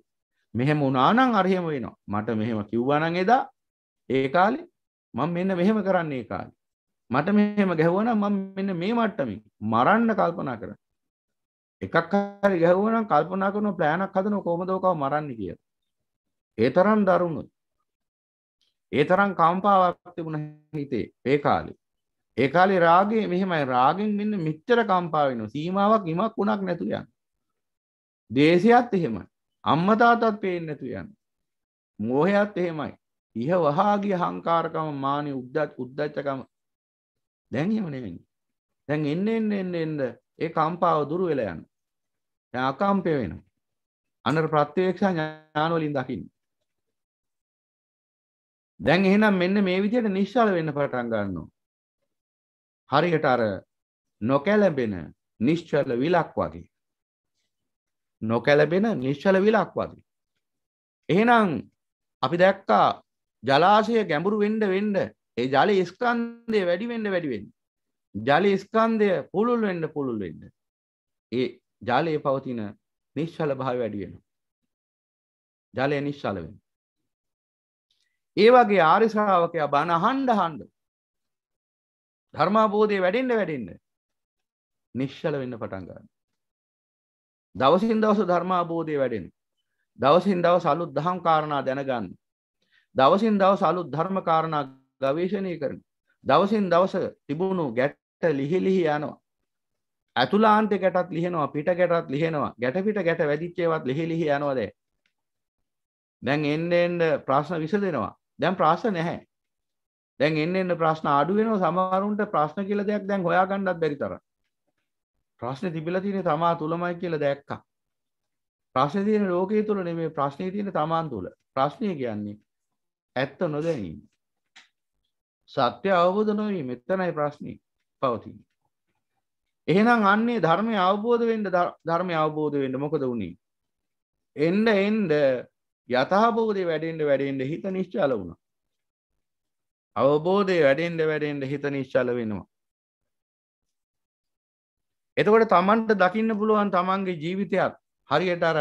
මෙහෙම වුණා නම් අර එහෙම වෙනවා. මට මෙහෙම කිව්වා නම් එදා ඒ කාලේ මම මෙන්න මෙහෙම කරන්නේ ඒ කාලේ. මට මෙහෙම ගැහුවා නම් මම මෙන්න මේ මට්ටමින් මරන්න කල්පනා කරනවා. එකක් හරි ගැහුවා නම් කල්පනා කරන ප්ලෑනක් හදන කොහොමද ඔකව මරන්නේ කියලා. ඒ තරම් දරුණුයි. ඒ තරම් කම්පාවක් තිබුණ හිතේ ඒ කාලේ ඒ කාලේ රාගේ මෙහෙමයි රාගෙන් මෙන්න මෙච්චර කම්පා වෙනවා සීමාවක් ඉමක් උණක් නැතු යන දේශයත් එහෙමයි අම්මා තාත්තත් පේන්නේ නැතු යන මෝහයත් එහෙමයි ඉහ වහා ගිය අහංකාරකම මානෙ උද්දච්ච උද්දච්චකම දැන් එහෙම නෙවෙයි දැන් එන්න එන්න එන්න එන්න ඒ කම්පාව දුර වෙලා යනවා දැන් අකම්පය වෙනවා අනර ප්‍රත්‍යක්ෂ ඥාන වලින් දකින්න දැන් එහෙනම් මෙන්න මේ විදිහට නිශ්චල වෙන්න පටන් ගන්නවා. හරියට අර නොකැළඹෙන නිශ්චල විලක් වගේ. නොකැළඹෙන නිශ්චල විලක් වගේ. එහෙනම් අපි දැක්කා ජලාශය ගැඹුරු වෙන්න වෙන්න ඒ ජලයේ ස්කන්ධය වැඩි වෙන්න වැඩි වෙන්න. ජලයේ ස්කන්ධය පුළුල් වෙන්න පුළුල් වෙන්න. ඒ ජලයේ පවතින නිශ්චල භාවය වැඩි වෙනවා. ජලය නිශ්චල වෙනවා. ඒ වගේ ආරිශ්‍රාවකයා බණ අහන්ඩ හන්ඩ ධර්මාබෝධය වැඩෙන්ඩ වැඩෙන්න්න නිශ්ෂල වෙන්න පටන්ගන්න දවසින් දවස ධර්මාබෝධය වැඩෙන් දවසින් දව සලුත් දහම් කාරණා දැනගන්න දවසින් දව සලුත් ධර්ම කාරණා ගවේශණය කරන දවසින් දවස තිබුණු ගැට්ට ලිහිලිහි යනවා ඇතුලාන්ත ගැටත් ලිහෙනවා පිට ගැටත් ලිහෙනවා ගැටපිට ගැට වැදිච්චේවත් ලිහිලිහි යනවාදේ දැන් එන්න එන්න ප්‍රශ්න විසඳෙනවා දැන් ප්‍රශ්න නැහැ. දැන් එන්න එන්න ප්‍රශ්න අඩු වෙනවා සමහරුන්ට ප්‍රශ්න කියලා දෙයක් දැන් හොයාගන්නත් බැරි තරම්. ප්‍රශ්නේ තිබිලා තියෙන්නේ තමා තුලමයි කියලා දැක්කා. ප්‍රශ්නේ තියෙන්නේ ලෝකයේ තුල නෙමෙයි ප්‍රශ්නේ තියෙන්නේ තමන් තුල. ප්‍රශ්නේ කියන්නේ ඇත්ත නොදැනීම. සත්‍ය අවබෝධ නොවීම එතනයි ප්‍රශ්නේ පවතින්නේ. එහෙනම් අන්නේ ධර්මය අවබෝධ වෙන්න ධර්මය අවබෝධ වෙන්න මොකද වුනේ? එන්න එන්න යථහබෝධය වැඩෙන්ට වැඩෙන්ට හිත නිශ්චාල වුණ අවබෝධය වැඩෙන්ට වැඩෙන්ට හිත නිශ්චාල වෙනවා එතකොට තමන්ට දකින්න පුළුවන් තමන්ගේ ජීවිතයක් හරියට අර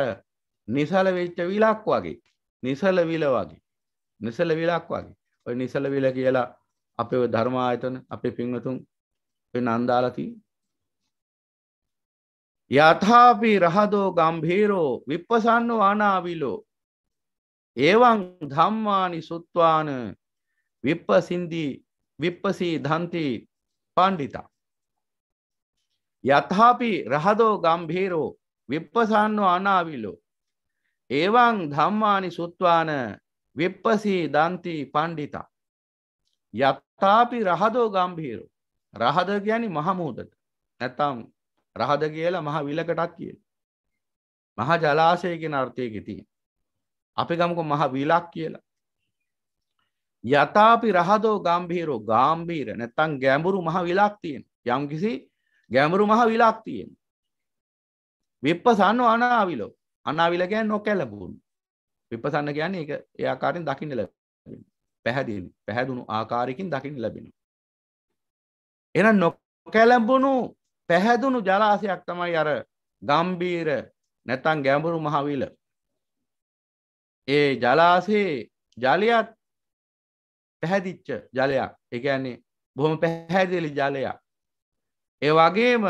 නිසල වෙච්ච විලක් වගේ නිසල විල වගේ නිසල විලක් වගේ ඔය නිසල විල කියලා අපේ ධර්මායතන අපේ පින්වතුන් නන්දාලති යථාපි රහදෝ ගම්භීරෝ විප්පසන්න වානාවිලෝ ඒවන් ධම්මානි සුත්වාන විප්පසින්දී විප්පසී ධන්ති පණ්ඩිතා. යථාපි රහදෝ ගම්භීරෝ විප්පසන්නෝ අනාවිලෝ. ඒවන් ධම්මානි සුත්වාන විප්පසී දන්ති පණ්ඩිතා. යත්තාපි රහදෝ ගම්භීරු. රහද ගැනි මහමූදට නැතම් රහද කියලා මහ විලකටක් කියල. මහ ජලාශයගෙන අර්ථයකෙතිී. අපි ගමක මහ විලක් කියලා යථපි රහදෝ ගම්භීරෝ ගාම්භීර නැත්තං ගැඹුරු මහ විලක් තියෙන් යම්කිසි ගැඹුරු මහ විලක් තියෙන් විප්පසන්න අනාවිලෝ අනාවිලගැන් නොකැලබුන් විපසන්න ගැන එක එයාකාරෙන් දකින්න ලැබ පැහැදිලි පැහැදුණු ආකාරයකින් දකින්න ලැබෙන එන නොකැලඹුණු පැහැදුණු ජලාසයක් තමයි අර ගම්බීර නැතන් ගැඹුරු මහවිල ඒ ජලාසේ ජලයත් පැහැදිච්ච ජලයක් එකන්නේ බොහොම පැහැදිලි ජලයක් ඒ වගේම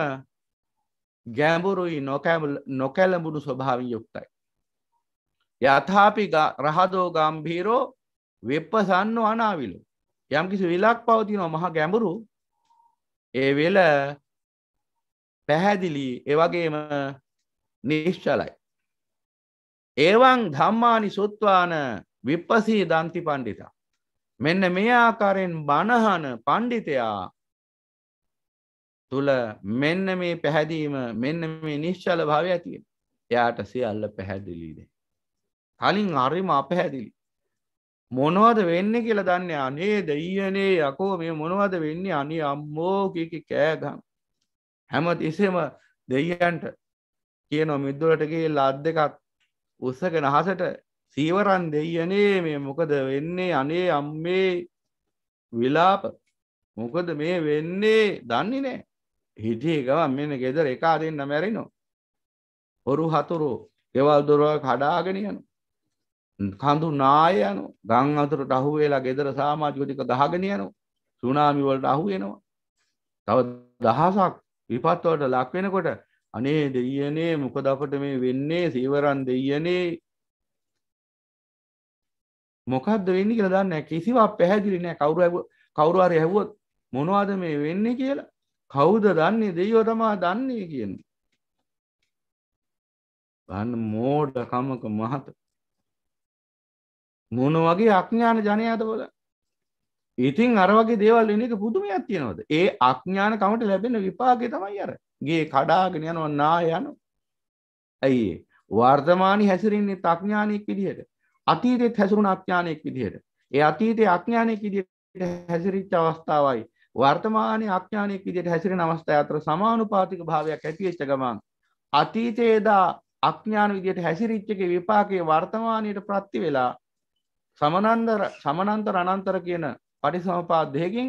ගැඹුරුයි නොකැමල නොකැලඹුණු ස්වභාවින් යුක්තයි යථාපි රහදෝ ගම්භීරෝ වෙප්පසන්න අනාවිලු යම්කිසි විලක් පවතිනෝ මහ ගැඹුරු ඒ වෙල පැහැදිලි ඒවගේම නිශ්චලයි ඒවන් ධම්මානි සුත්වාන විප්පසී දන්ති පණ්ඩිතා. මෙන්න මේ ආකාරයෙන් බණහන පණ්ඩිතයා තුළ මෙන්න මේ පැහැදීම මෙන්න මේ නිශ්චල භාව ඇතිෙන. එයාට සියල්ල පැහැදිලිද. කලින් අරිම අපැහැදිලි. මොනවද වෙන්න කියලා දන්නේ අනේ දෙයනේ යකෝ මේ මොනවද වෙන්නේ අනි අම්මෝකකි කෑගම්. හැම තිසෙම දෙයන්ට කියන මිදුලටගේ ලත් දෙකත් උස්සගෙන අහසට සීවරන් දෙයනේ මේ මොකද වෙන්නේ අනේ අම්මේ විලාප මොකද මේ වෙන්නේ දන්නේ නෑ හිටිය ගම මෙන්න ගෙදර එකා දෙන්න මැරෙනවා. හොරු හතුරු ගෙවල් දොරවල් කඩාගෙන යනවා. කඳු නාය යනවා. ගම් අතුරට අහු වෙලා ගෙදර සමාජික ටික ගහගෙන යනවා. සුනාමි වලට අහු වෙනවා. තව දහසක් විපත් වලට ලක් වෙනකොට අනේ දෙයනේ මොකද අපට මේ වෙන්නේ සීවරන් දෙයනේ මොකක්ද වෙන්නේ කියලා දන්නේ නැහැ කිසිවක් පැහැදිලි නැහැ කවුරු කවුරු හරි ඇහුවොත් මොනවද මේ වෙන්නේ කියලා කවුද දන්නේ දෙයෝ තමා දන්නේ කියන්නේ බලන්න මෝඩකමක මහත මොන වගේ අඥාන ජනයාද බල ඉතින් අර වගේ දේවල් වෙන එක පුදුමයක් තියෙනවද ඒ අඥාන කමට ලැබෙන විපාකේ තමයි අර ගේ කඩාගෙන යනවා නා යන ඇයි වර්තමානයේ හැසිරෙන්නේ තඥානෙක් විදිහට අතීතෙත් හැසිරුණ අඥානෙක් විදිහට ඒ අතීතයේ අඥානෙක් විදිහට හැසිරිච්ච අවස්ථාවයි වර්තමානයේ අඥානෙක් විදිහට හැසිරෙන අවස්ථාව අතර සමානුපාතික භාවයක් ඇති වෙච්ච ගමන් අතීතයේදා අඥාන විදිහට හැසිරිච්ච එකේ විපාකයේ වර්තමානයට ප්‍රත්‍ය වෙලා සමනන්තර සමනන්තර අනන්තර කියන පටිසමපාද දෙකකින්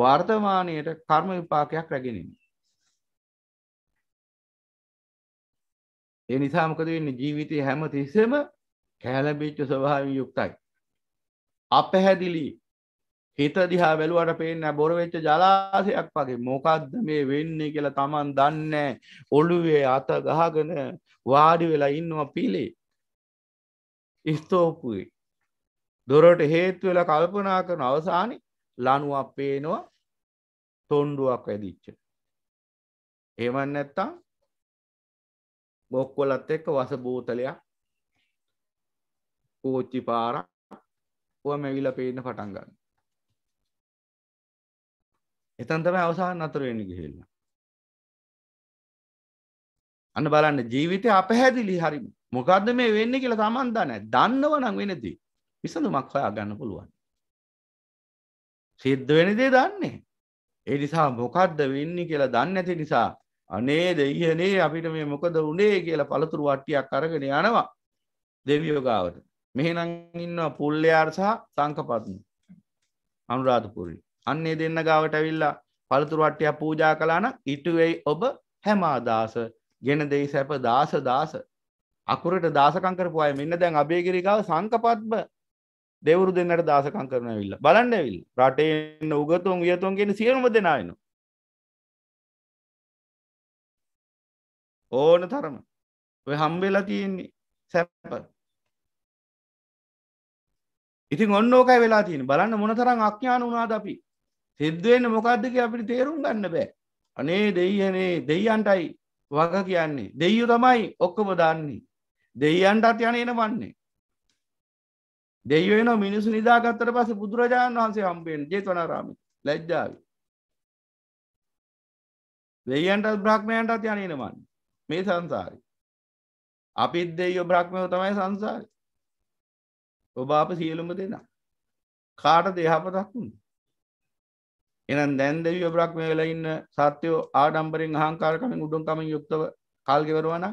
වර්තමානයේට කර්ම විපාකයක් රැගෙන ඉන්නේ ඒ නිසා මොකද වෙන්නේ ජීවිතේ හැම තිස්සෙම කැළඹිච්ච ස්වභාවයෙන් යුක්තයි. අපැහැදිලි හිත දිහා බැලුවට පේන්නේ බොර වෙච්ච ජලාශයක් වගේ මොකද්ද මේ වෙන්නේ කියලා Taman දන්නේ ඔළුවේ අත ගහගෙන වාඩි වෙලා ඉන්නවා පිළේ. ස්තෝපුවේ. දොරට හේතු වෙලා කල්පනා කරන අවසානයේ ලණුවක් පේනවා තොණ්ඩුවක් වැඩිච්ච. එහෙම නැත්තම් බොක්කොලත් එක්ක වස බෝතලයක් කෝච්චි පාරක් ඔය මැවිලා පේන්න පටන් ගන්න. එතන තමයි අවසාන නතර වෙන්නේ ගිහිල්ලා. අන්න බලන්න ජීවිතේ අපහැදිලි හරි මොකද්ද මේ වෙන්නේ කියලා තමන් දන්නේ දන්නව නම් වෙනදී විසඳුමක් හොයා ගන්න පුළුවන්. සිද්ධ වෙන දේ දන්නේ. ඒ නිසා මොකද්ද වෙන්නේ කියලා දන්නේ නැති නිසා අනේ දෙයිහනේ අපිට මේ මොකද උනේ කියලා පළතුරු වට්ටියක් අරගෙන යනවා දෙවියෝගාවට මෙහෙනම් ඉන්නවා පුල්ලයාර් සහ සංකපත්න අනුරාධපුරි අන්නේ දෙන්න ගාවට ඇවිල්ලා පළතුරු වට්ටියක් පූජා කලාන ඉටුවෙයි ඔබ හැමාදාස ගෙන දෙයි සැප දාස දාස අකුරට දාසකං කරපු අය මෙන්න දැන් අබේගිරිකාව සංකපත්ම දෙවරු දෙන්නට දාසකං කරන ඇවිල්ලා බලන්න ඇවිල් රටේන්න උගතුන් වියතුන් කියන සියලුම දෙනායනවා ඕන තරම ඔය හම්බෙලා තියෙන්නේ සැප ඉතින් ඔන්න ඕකයි වෙලා තියෙන බලන්න මොන තරම් අඥාන වුණාද අපි සිද්ධුවෙන්න මොකක්දක අපිට තේරුම් ගන්න බෑ අනේ දෙයියනේ දෙයියන්ටයි වග කියන්නේ දෙයියු තමයි ඔක්කොම දන්නේ දෙයියන්ටත් යන එන වන්නේ දෙයන මිනිසු නිදාගත්තර පස බුදුරජාණන් වහන්සේ හම්බෙන් ජේතවනරාමි ලැජ්ජාව දෙයියන්ටත් බ්‍රහ්මයන්ටත් යන එනවන්නේ මේ සංසාරි අපිත් දෙයෝ බ්‍රහ්මයෝ තමයි සංසාරි ඔබ අප සියලුම දෙෙන කාට දෙහපතක්ුන් එනම් දැන් දෙවිය බ්‍රහ්මය වෙලා ඉන්න සත්‍යයෝ ආඩම්බරෙන් හාංකාරකමින් උඩුන්කමින් යුක්තව කල්ගෙවරුවන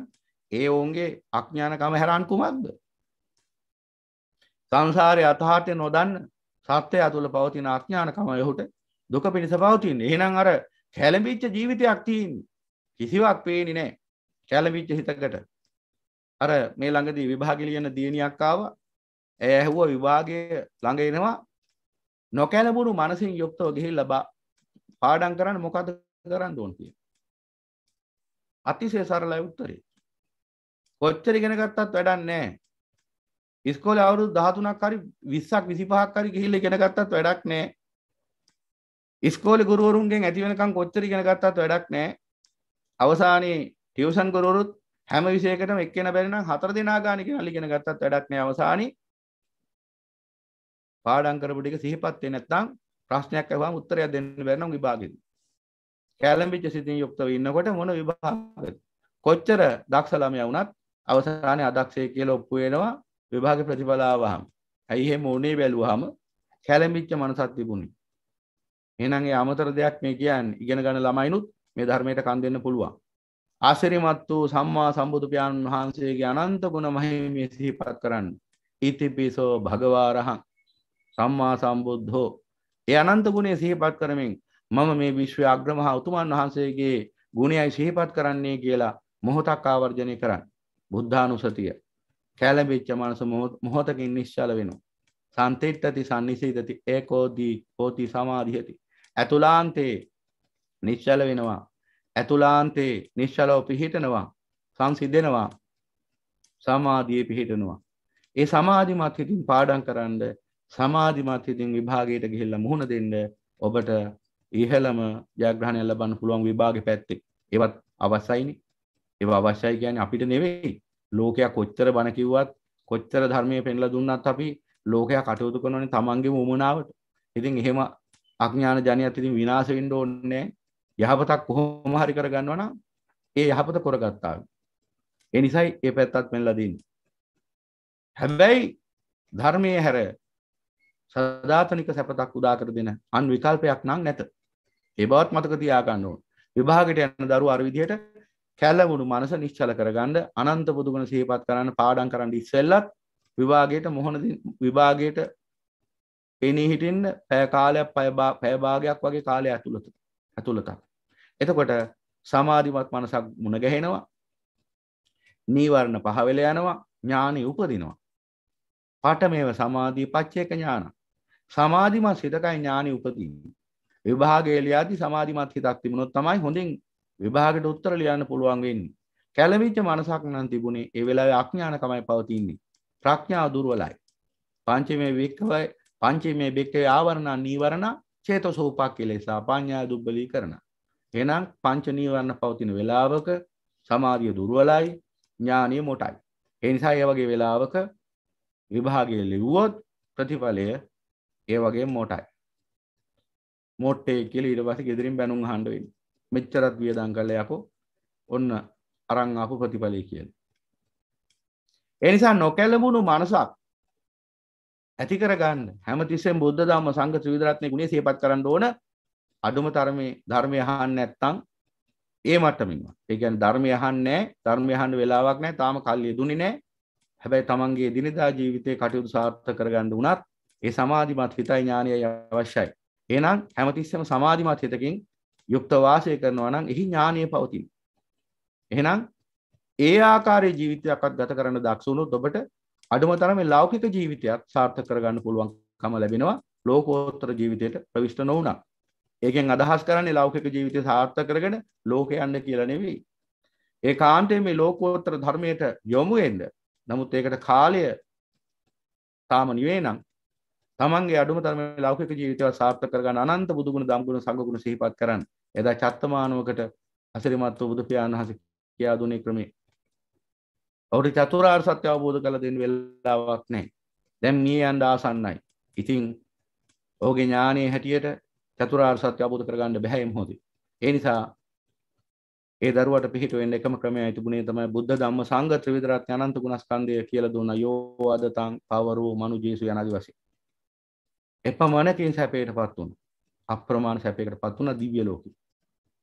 ඒ ඔවුන්ගේ අඥ්ඥානකම හැරන් කුමක්ද සංසාරය අතහාටය නොදන්න සත්‍යය ඇතුළ පවතින අඥ්ඥානකම යහුට දුක පිණිස පවතින් එහනම් අර කැළඹිච්ච ජීවිතයක් තිීන් කිසිවක් පේනි නෑ කැලවිච්ච හිතකට අර මේ ළඟදී විභාගෙ ලියන දියණියක් ආවා එය ඇහුවා විභාගය ළඟ එනවා නොකැලඹුණු මනසින් යුක්තව ගිහිල්ලා බා පාඩම් කරන්න මොකද කරන්න ඕන කියලා අතිශය සරලයි උත්තරේ කොච්චර ඉගෙන ගත්තත් වැඩක් නැහැ ඉස්කෝලේ අවුරුදු 13ක් හරි 20ක් 25ක් හරි ගිහිල්ලා ඉගෙන ගත්තත් වැඩක් නැහැ ඉස්කෝලේ ගුරුවරුන්ගෙන් ඇති වෙනකන් කොච්චර ඉගෙන ගත්තත් වැඩක් නැහැ අවසානයේ ටියවසන් ගොරුත් හැම විසයකටම එක්කෙන බැරිනම් හතර දෙනා ගාන කියලා ඉගෙන ගත්තත් වැඩක් නෑ අවසානයේ පාඩම් කරපු ටික සිහිපත් වෙන්නේ නැත්නම් ප්‍රශ්නයක් අහුවම උත්තරයක් දෙන්න බැරි නම් විභාගෙදී කැළඹිච්ච සිතින් යුක්තව ඉන්නකොට මොන විභාගද කොච්චර දක්ෂ ළමයා වුණත් අවසානයේ අදක්ෂය කියලා ඔප්පු වෙනවා විභාග ප්‍රතිඵල ආවහම ඇයි එහෙම උනේ බැලුවාම කැළඹිච්ච මනසක් තිබුණේ එහෙනම් ඒ අමතර දෙයක් මේ කියන්නේ ඉගෙන ගන්න ළමයිනුත් මේ ධර්මයට කන් දෙන්න පුළුවන් අසිරිමත් වූ සම්මා සම්බුදු පියාණන් වහන්සේගේ අනන්ත ගුණ මහිමේ සිහිපත් කරන්න. ඉතිපිසෝ භගවාරහං සම්මා සම්බුද්ධෝ. ඒ අනන්ත ගුණේ සිහිපත් කරමින් මම මේ විශ්වයේ අග්‍රමහා උතුමන් වහන්සේගේ ගුණයයි සිහිපත් කරන්නේ කියලා මොහොතක් ආවර්ජනය කරන්න. බුද්ධානුසතිය. කැළඹිච්ච මනස මොහොතකින් නිශ්චල වෙනවා. සන්තිට්ඨති සම්නිසීදති ඒකෝදී හෝති සමාධියති. ඇතුලාන්තේ නිශ්චල වෙනවා. ඇතුලාන්තයේ නිශ්චලව පිහිටනවා සංසිද්ධෙනවා සමාධිය පිහිටනවා. ඒ සමාධිමත් හිතින් පාඩම් කරන්න සමාධිමත් හිතින් විභාගයට ගිහිල්ලා මුහුණ දෙන්න ඔබට ඉහළම ජයග්‍රහණය ලබන්න පුළුවන් විභාගේ පැත්තේ. ඒවත් අවශ්‍යයිනේ. ඒව අවශ්‍යයි කියන්නේ අපිට නෙවෙයි. ලෝකයා කොච්චර බණ කිව්වත් කොච්චර ධර්මයේ පෙන්ලා දුන්නත් අපි ලෝකයා කටයුතු කරනවනේ තමන්ගේම උමනාවට. ඉතින් එහෙම අඥාන ජනියත් ඉතින් විනාශ වෙන්න ඕනේ නැහැ. යහපතක් කොහොම හරි කරගන්නවා නම් ඒ යහපත කරගත්තා. ඒ නිසායි ඒ පැත්තත් පෙන්ලා දෙන්නේ. හැබැයි ධර්මයේ හැර සදාතනික සැපතක් උදා කර දෙන අන් විකල්පයක් නම් නැත. ඒ බවත් මතක තියා ගන්න ඕන. විභාගයට යන දරුවෝ අර විදිහට කැළඹුණු මනස නිශ්චල කරගන්න අනන්ත බුදුගුණ සිහිපත් කරන්න පාඩම් කරන්න ඉස්සෙල්ලත් විභාගයට මොහොන විභාගයට පෙනී හිටින්න පැය කාලයක් පැය භාගයක් වගේ කාලය ඇතුළත ඇතුළතක් එතකොට සමාධිමත් මනසක් මුණ ගැහෙනවා නීවරණ පහවෙල යනවා ඥානෙ උපදිනවා පටමේව සමාධිය පච්චේක ඥාන සමාධිමත් සිතකයි ඥානෙ උපදින්නේ විභාගයේ ලියද්දි සමාධිමත් හිතක් තිබුණොත් තමයි හොඳින් විභාගයට උත්තර ලියන්න පුළුවන් වෙන්නේ කැළඹිච්ච මනසක් නම් තිබුණේ ඒ වෙලාවේ අඥානකමයි පවතින්නේ ප්‍රඥා දුර්වලයි පංචමේ වික්කවයි පංචමේ බෙක්කේ ආවරණ නීවරණ චේතසෝපක් කෙලෙසා පඤ්ඤා දුබ්බලී කරන එහෙනම් පංච නීවරණ පවතින වෙලාවක සමාධිය දුර්වලයි ඥානිය මොටයි. ඒ නිසා ඒ වගේ වෙලාවක විභාගයේ ලිව්වොත් ප්‍රතිඵලය ඒ වගේ මොටයි. මොට්ටේ කියලා ඊට පස්සේ ගෙදරින් බැනුම් අහන්න වෙන්නේ. මෙච්චරක් වියදම් කළා යකෝ. ඔන්න අරන් ආපු ප්‍රතිඵලය කියලා. ඒ නිසා නොකැලඹුණු මනසක් ඇති කරගන්න හැමතිස්සෙම බුද්ධ ධම්ම සංඝ ත්‍රිවිධ රත්නයේ ගුණය සිහිපත් කරන්න ඕන අඩුම තරමේ ධර්මය අහන්නේ නැත්නම් ඒ මට්ටමින්ම. ඒ කියන්නේ ධර්මය අහන්නේ නැහැ, ධර්මය අහන්න වෙලාවක් නැහැ, තාම කල්ලි දුන්නේ නැහැ. හැබැයි තමන්ගේ දිනදා ජීවිතේ කටයුතු සාර්ථක කරගන්න උනත් ඒ සමාධිමත් හිතයි ඥානයයි අවශ්‍යයි. එහෙනම් හැමතිස්සෙම සමාධිමත් හිතකින් යුක්ත වාසය කරනවා නම් එහි ඥානය පවතින. එහෙනම් ඒ ආකාරයේ ජීවිතයක්වත් ගත කරන්න දක්ෂ වුණොත් ඔබට අඩුම තරමේ ලෞකික ජීවිතයක් සාර්ථක කරගන්න පුළුවන්කම ලැබෙනවා. ලෝකෝත්තර ජීවිතයට ප්‍රවිෂ්ඨ නොවුණා. ඒකෙන් අදහස් කරන්නේ ලෞකික ජීවිතය සාර්ථක කරගෙන ලෝක යන්න කියලා නෙවෙයි. ඒ කාන්තේ මේ ලෝකෝත්තර ධර්මයට යොමු වෙන්න. නමුත් ඒකට කාලය තාම නිවේ නම් තමන්ගේ අඩුම තරමේ ලෞකික ජීවිතය සාර්ථක කරගන්න අනන්ත බුදුගුණ ධම්ගුණ සංගුණ සිහිපත් කරන්න. එදා චත්තමානවකට අසිරිමත් වූ බුදු පියාණන් හස කියා දුන්නේ ක්‍රමේ. ඔහුට චතුරාර්ය සත්‍ය අවබෝධ කරලා දෙන්න වෙලාවක් නැහැ. දැන් මිය යන්න ආසන්නයි. ඉතින් ඔහුගේ ඥානයේ හැටියට චතුරාර් සත්‍ය අබුධ කරගන්න බැහැ මොහොතේ. ඒ නිසා ඒ දරුවට පිහිට වෙන්න එකම ක්‍රමයයි තිබුණේ තමයි බුද්ධ ධම්ම සංඝ ත්‍රිවිධ අනන්ත ගුණස්කන්ධය කියලා දුන්න යෝවදතං පවරෝ මනුජේසු යන ආදි වශයෙන්. එපමණකින් සැපයටපත් වුණා. අප්‍රමාණ සැපයකටපත් වුණා දිව්‍ය ලෝකෙ.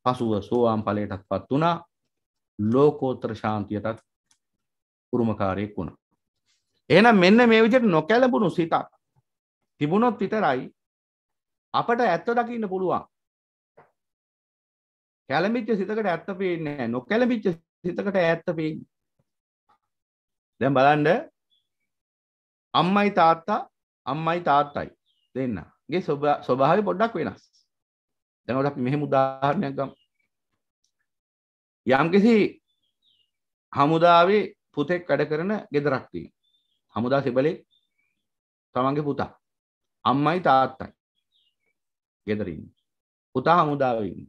පසුව සෝවාන් ඵලයටපත් වුණා. ලෝකෝත්තර ශාන්තියටත් උරුමකාරයෙක් වුණා. එහෙනම් මෙන්න මේ විදිහට නොකැලඹුණු සිතක් තිබුණොත් විතරයි අපට ඇත්ත දකින්න පුළුවන් කැළඹිච්ච සිතකට ඇත්ත පේන්නේ නැහැ නොකැළඹිච්ච සිතකට ඇත්ත පේන්නේ දැන් බලන්න අම්මයි තාත්තා අම්මයි තාත්තයි දෙන්නගේ ස්වභාවය පොඩ්ඩක් වෙනස් දැන් ඔබට අපි මෙහෙම උදාහරණයක් ගමු යම්කිසි හමුදාවේ පුතෙක් වැඩ කරන ගෙදරක් තියෙනවා හමුදා සෙබලෙක් තමන්ගේ පුතා අම්මයි තාත්තයි ගෙදරින් පුතා හමුදාවන්න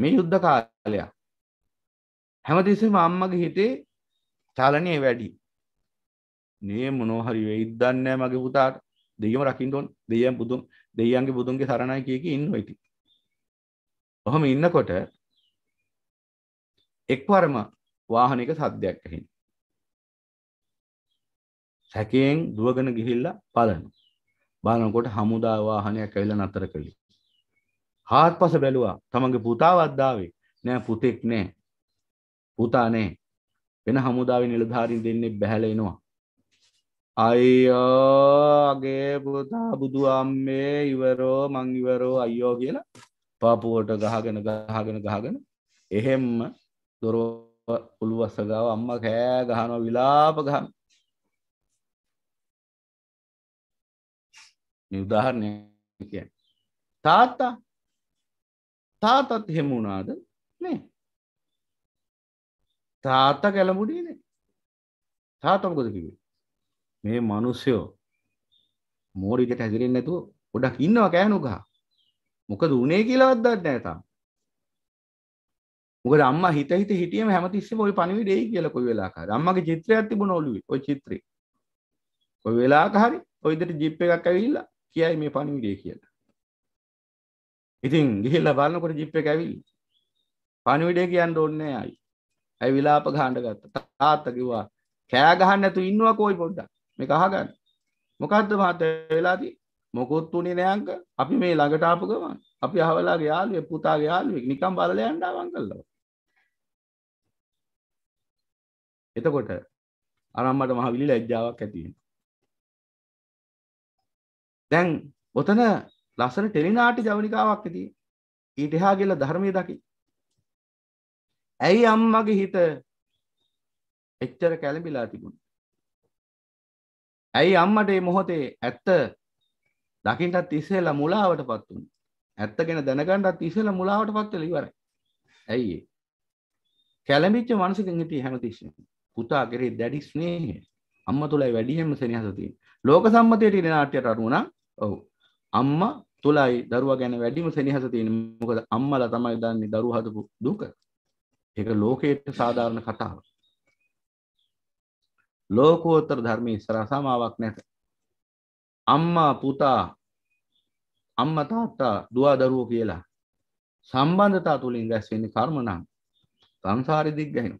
මේ යුද්ධ කාලයක් හැමතිස්සම අම්මගේ හිතේ චාලනය වැඩි නේ මොනෝහරි වෙයිද දන්නේ මගේ පුතාට දෙයම රකින්න ඕන දෙයයන් බුදුන් දෙයයන්ගේ බුදුන්ගේ සරණයි කිය කී ඉන්නවා ඉතින්. ඔහම ඉන්නකොට එක්වරම වාහනයක සද්දයක් ඇහෙනවා. සැකයෙන් දුවගෙන ගිහිල්ලා බලනවා. බලනකොට හමුදා වාහනයක් ඇවිල්ලා නතර කළේ. හාත්පස බැලුවා. තමන්ගේ පුතාවත් දාවේ. නෑ පුතෙක් නෑ. පුතා නෑ. වෙන හමුදාවේ නිලධාරීන් දෙන්නේ බැහැලා එනවා. අයියෝගේ පුතා බුදු අම්මේ ඉවරෝ මං ඉවරෝ අයියෝ කියලා පාපුවට ගහගෙන ගහගෙන ගහගෙන එහෙම්ම දොර උළුවස්ස ගාව අම්මා කෑ ගහනවා විලාප ගහනවා නිර්ධාරණය කිය තාත්තා තාතත් හෙමුණාද නේ තාත්තා කැලඹුඩියන තාතමකොද කිවේ මේ මනුස්්‍යයෝ මෝඩිකට හැසිරෙන් නැතුව ගොඩක් ඉන්නවා කෑනුකා මොකද උනේ කියලවත් දන්න ඇතම් මොකද අම්මා හිත හිත හිටියම හැමතිස්සෙම ওই පණිවිඩේ කියලා කොයි වෙලාවක අම්මගේ චිත්‍රයක් තිබුණ ඔළුවේ ওই චිත්‍රේ කොයි වෙලාවක හරි ওই විදිහට ජීප් එකක් ඇවිල්ලා කියයි මේ පණිවිඩය කියලා. ඉතින් ගිහිල්ලා බලනකොට ජිප් එක ඇවිල්ලා. පණිවිඩය කියන්න ඕනේ ආයි. ඇයි විලාප ගහන්න ගත්තා. තාත්තා කිව්වා කෑ ගහන්න නැතු ඉන්නවා කොයි පොඩ්ඩක්. මේක අහගන්න. මොකද්ද මහත්තයා වෙලා තියෙන්නේ? මොකොත් උනේ නෑ අංක. අපි මේ ළඟට ආපු ගමන් අපි අහවලාගේ යාළුවෙක් පුතාගේ යාළුවෙක් නිකන් බලලා යන්න ආව අංකල්ලා. එතකොට අරම්මට මහ විලි ලැජ්ජාවක් ඇති වෙනවා. දැන් ඔතන ලස්සන ටෙලිනාටි ජවනිකාවක් ඇති ඊට එහා ගෙල ධර්මය දකි ඇයි අම්මගේ හිත එච්චර කැළඹිලා තිබුණ ඇයි අම්මට මොහොතේ ඇත්ත දකිටත් ඉසේලා මුලාවට පත්තුන් ඇත්ත ගැෙන දැනගන්නත් ඉසල මුලාවට පත්වල ඉවර ඇයි කැළඹිච්ච මනසකින් හිටිය හැමතිශය පුතා කෙරේ දැඩි ස්නේහය අම්ම තුළයි වැඩිහෙම සෙනහසතිය ලෝක සම්මතයට නාට්‍යයට අරුණා ඔව් අම්මා තුලයි දරුවා ගැන වැඩිම සෙනෙහස තියෙන මොකද අම්මලා තමයි දන්නේ දරුවා හදපු දුක ඒක ලෝකයේ සාධාරණ කතාව ලෝකෝත්තර ධර්මයේ ඉස්සරහා සමාවක් නැත අම්මා පුතා අම්මා තාත්තා දුව දරුවෝ කියලා සම්බන්ධතා තුලින් රැස් වෙන්නේ කර්ම නම් සංසාරෙ දිග්ගහින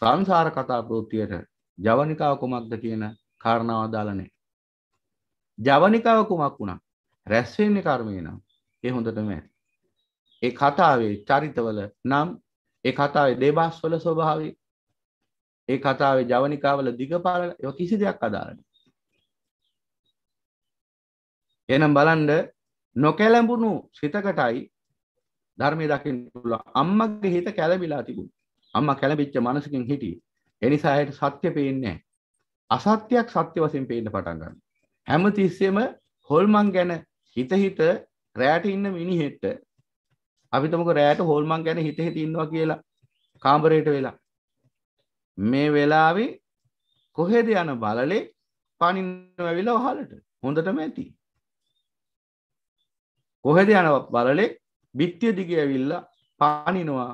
සංසාර කතා ප්‍රවෘත්තියට ජවනිකාව කොමක්ද කියන කාරණාව අදාළ නැහැ ජවනිකාව කුමක් වුණා රැස්වෙන්නේ කර්මය නම් ඒ හොඳටම ඇති ඒ කතාවේ චරිතවල නම් ඒ කතාවේ දේබාස්වල ස්වභාවය ඒ කතාවේ ජවනිකාවල දිගපාල ඒ කිසි දෙයක් අදාළ එනම් බලන්න නොකැලඹුණු සිතකටයි ධර්මය දකින්න පුළුවන් අම්මගේ හිත කැළඹිලා තිබුණා අම්මා කැළඹිච්ච මනසකින් හිටියේ එනිසා ඇයට සත්‍ය පේන්නේ නැහැ අසත්‍යයක් සත්‍ය වශයෙන් පේන්න පටන් ගන්නවා හැම තිස්සෙම හොල්මන් ගැන හිත හිත රෑට ඉන්න මිනිහෙට අපි තමක රෑට හොල්මන් ගැන හිත හිත ඉන්නවා කියලා කාමරයට වෙලා මේ වෙලාවේ කොහෙද යන බලලේ පනින්න ඇවිල්ලා වහලට හොඳටම ඇති කොහෙද යන බලලේ බිත්තිය දිගේ ඇවිල්ලා පානිනවා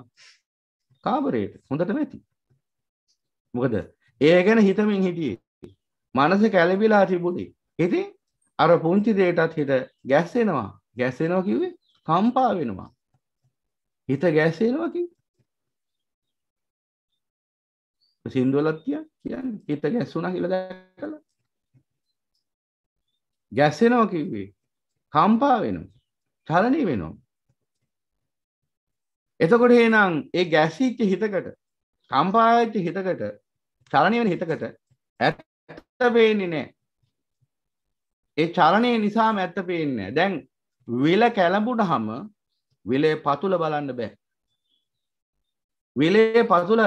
කාමරයට හොඳටම ඇති මොකද ඒ ගැන හිතමින් හිටියේ මනස කැලබිලා තිබුණේ ඉතින් අර පුංචි දේටත් හිට ගැස්සෙනවා ගැස්සෙනවා කිව්වේ කම්පා වෙනවා හිත ගැස්සෙනවා කිව්වේ සින්දුවලත් කිය කියන්නේ හිත ගැස්සුණා කියලා දැකලා ගැස්සෙනවා කිව්වේ කම්පා වෙනවා චලනය වෙනවා එතකොට එහෙනම් ඒ ගැසිච්ච හිතකට කම්පාච්ච හිතකට චලනය වෙන හිතකට ඇත්ත පේන්නේ නැහැ ඒ චලනය නිසාම ඇත්ත පේන්නේ දැන් විල කැළඹුණ හම විලේ පතුල බලන්න බෑ විලේ පතුල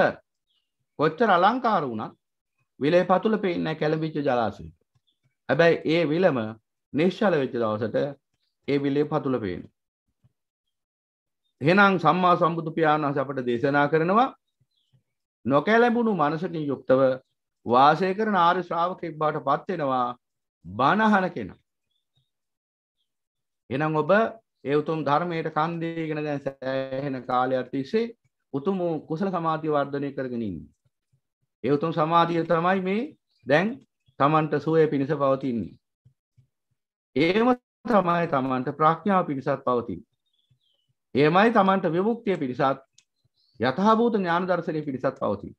කොච්චර අලංකාර වුණත් විලේ පතුල පේන්න කැළඹිච්ච ජලාසය හැබැයි ඒ විලම නිශ්චල වෙච්ච දවසට ඒ විලේ පතුල පේන එහෙනම් සම්මා සම්බුදු පියාණන් වහන්සේ අපට දේශනා කරනවා නොකැළඹුණු මනසකින් යුක්තව වාසය කරන ආර්ය ශ්‍රාවකෙක් බවට පත් වෙනවා බණහන කෙනා. එනම් ඔබ ඒ උතුම් ධර්මයට කන්දීගෙන දැන් සෑහෙන කාලයක් තිස්සේ උතුම් කුසල සමාධිය වර්ධනය කරගෙන ඉන්නේ. ඒ උතුම් සමාධිය තමයි මේ දැන් Tamanට සුවය පිණිස පවතින්නේ. ඒම තමයි Tamanට ප්‍රඥාව පිණිසත් පවතින්නේ. ඒමයි Tamanට විමුක්තිය පිණිසත් යථාභූත ඥාන දර්ශනය පිණිසත් පවතින්නේ.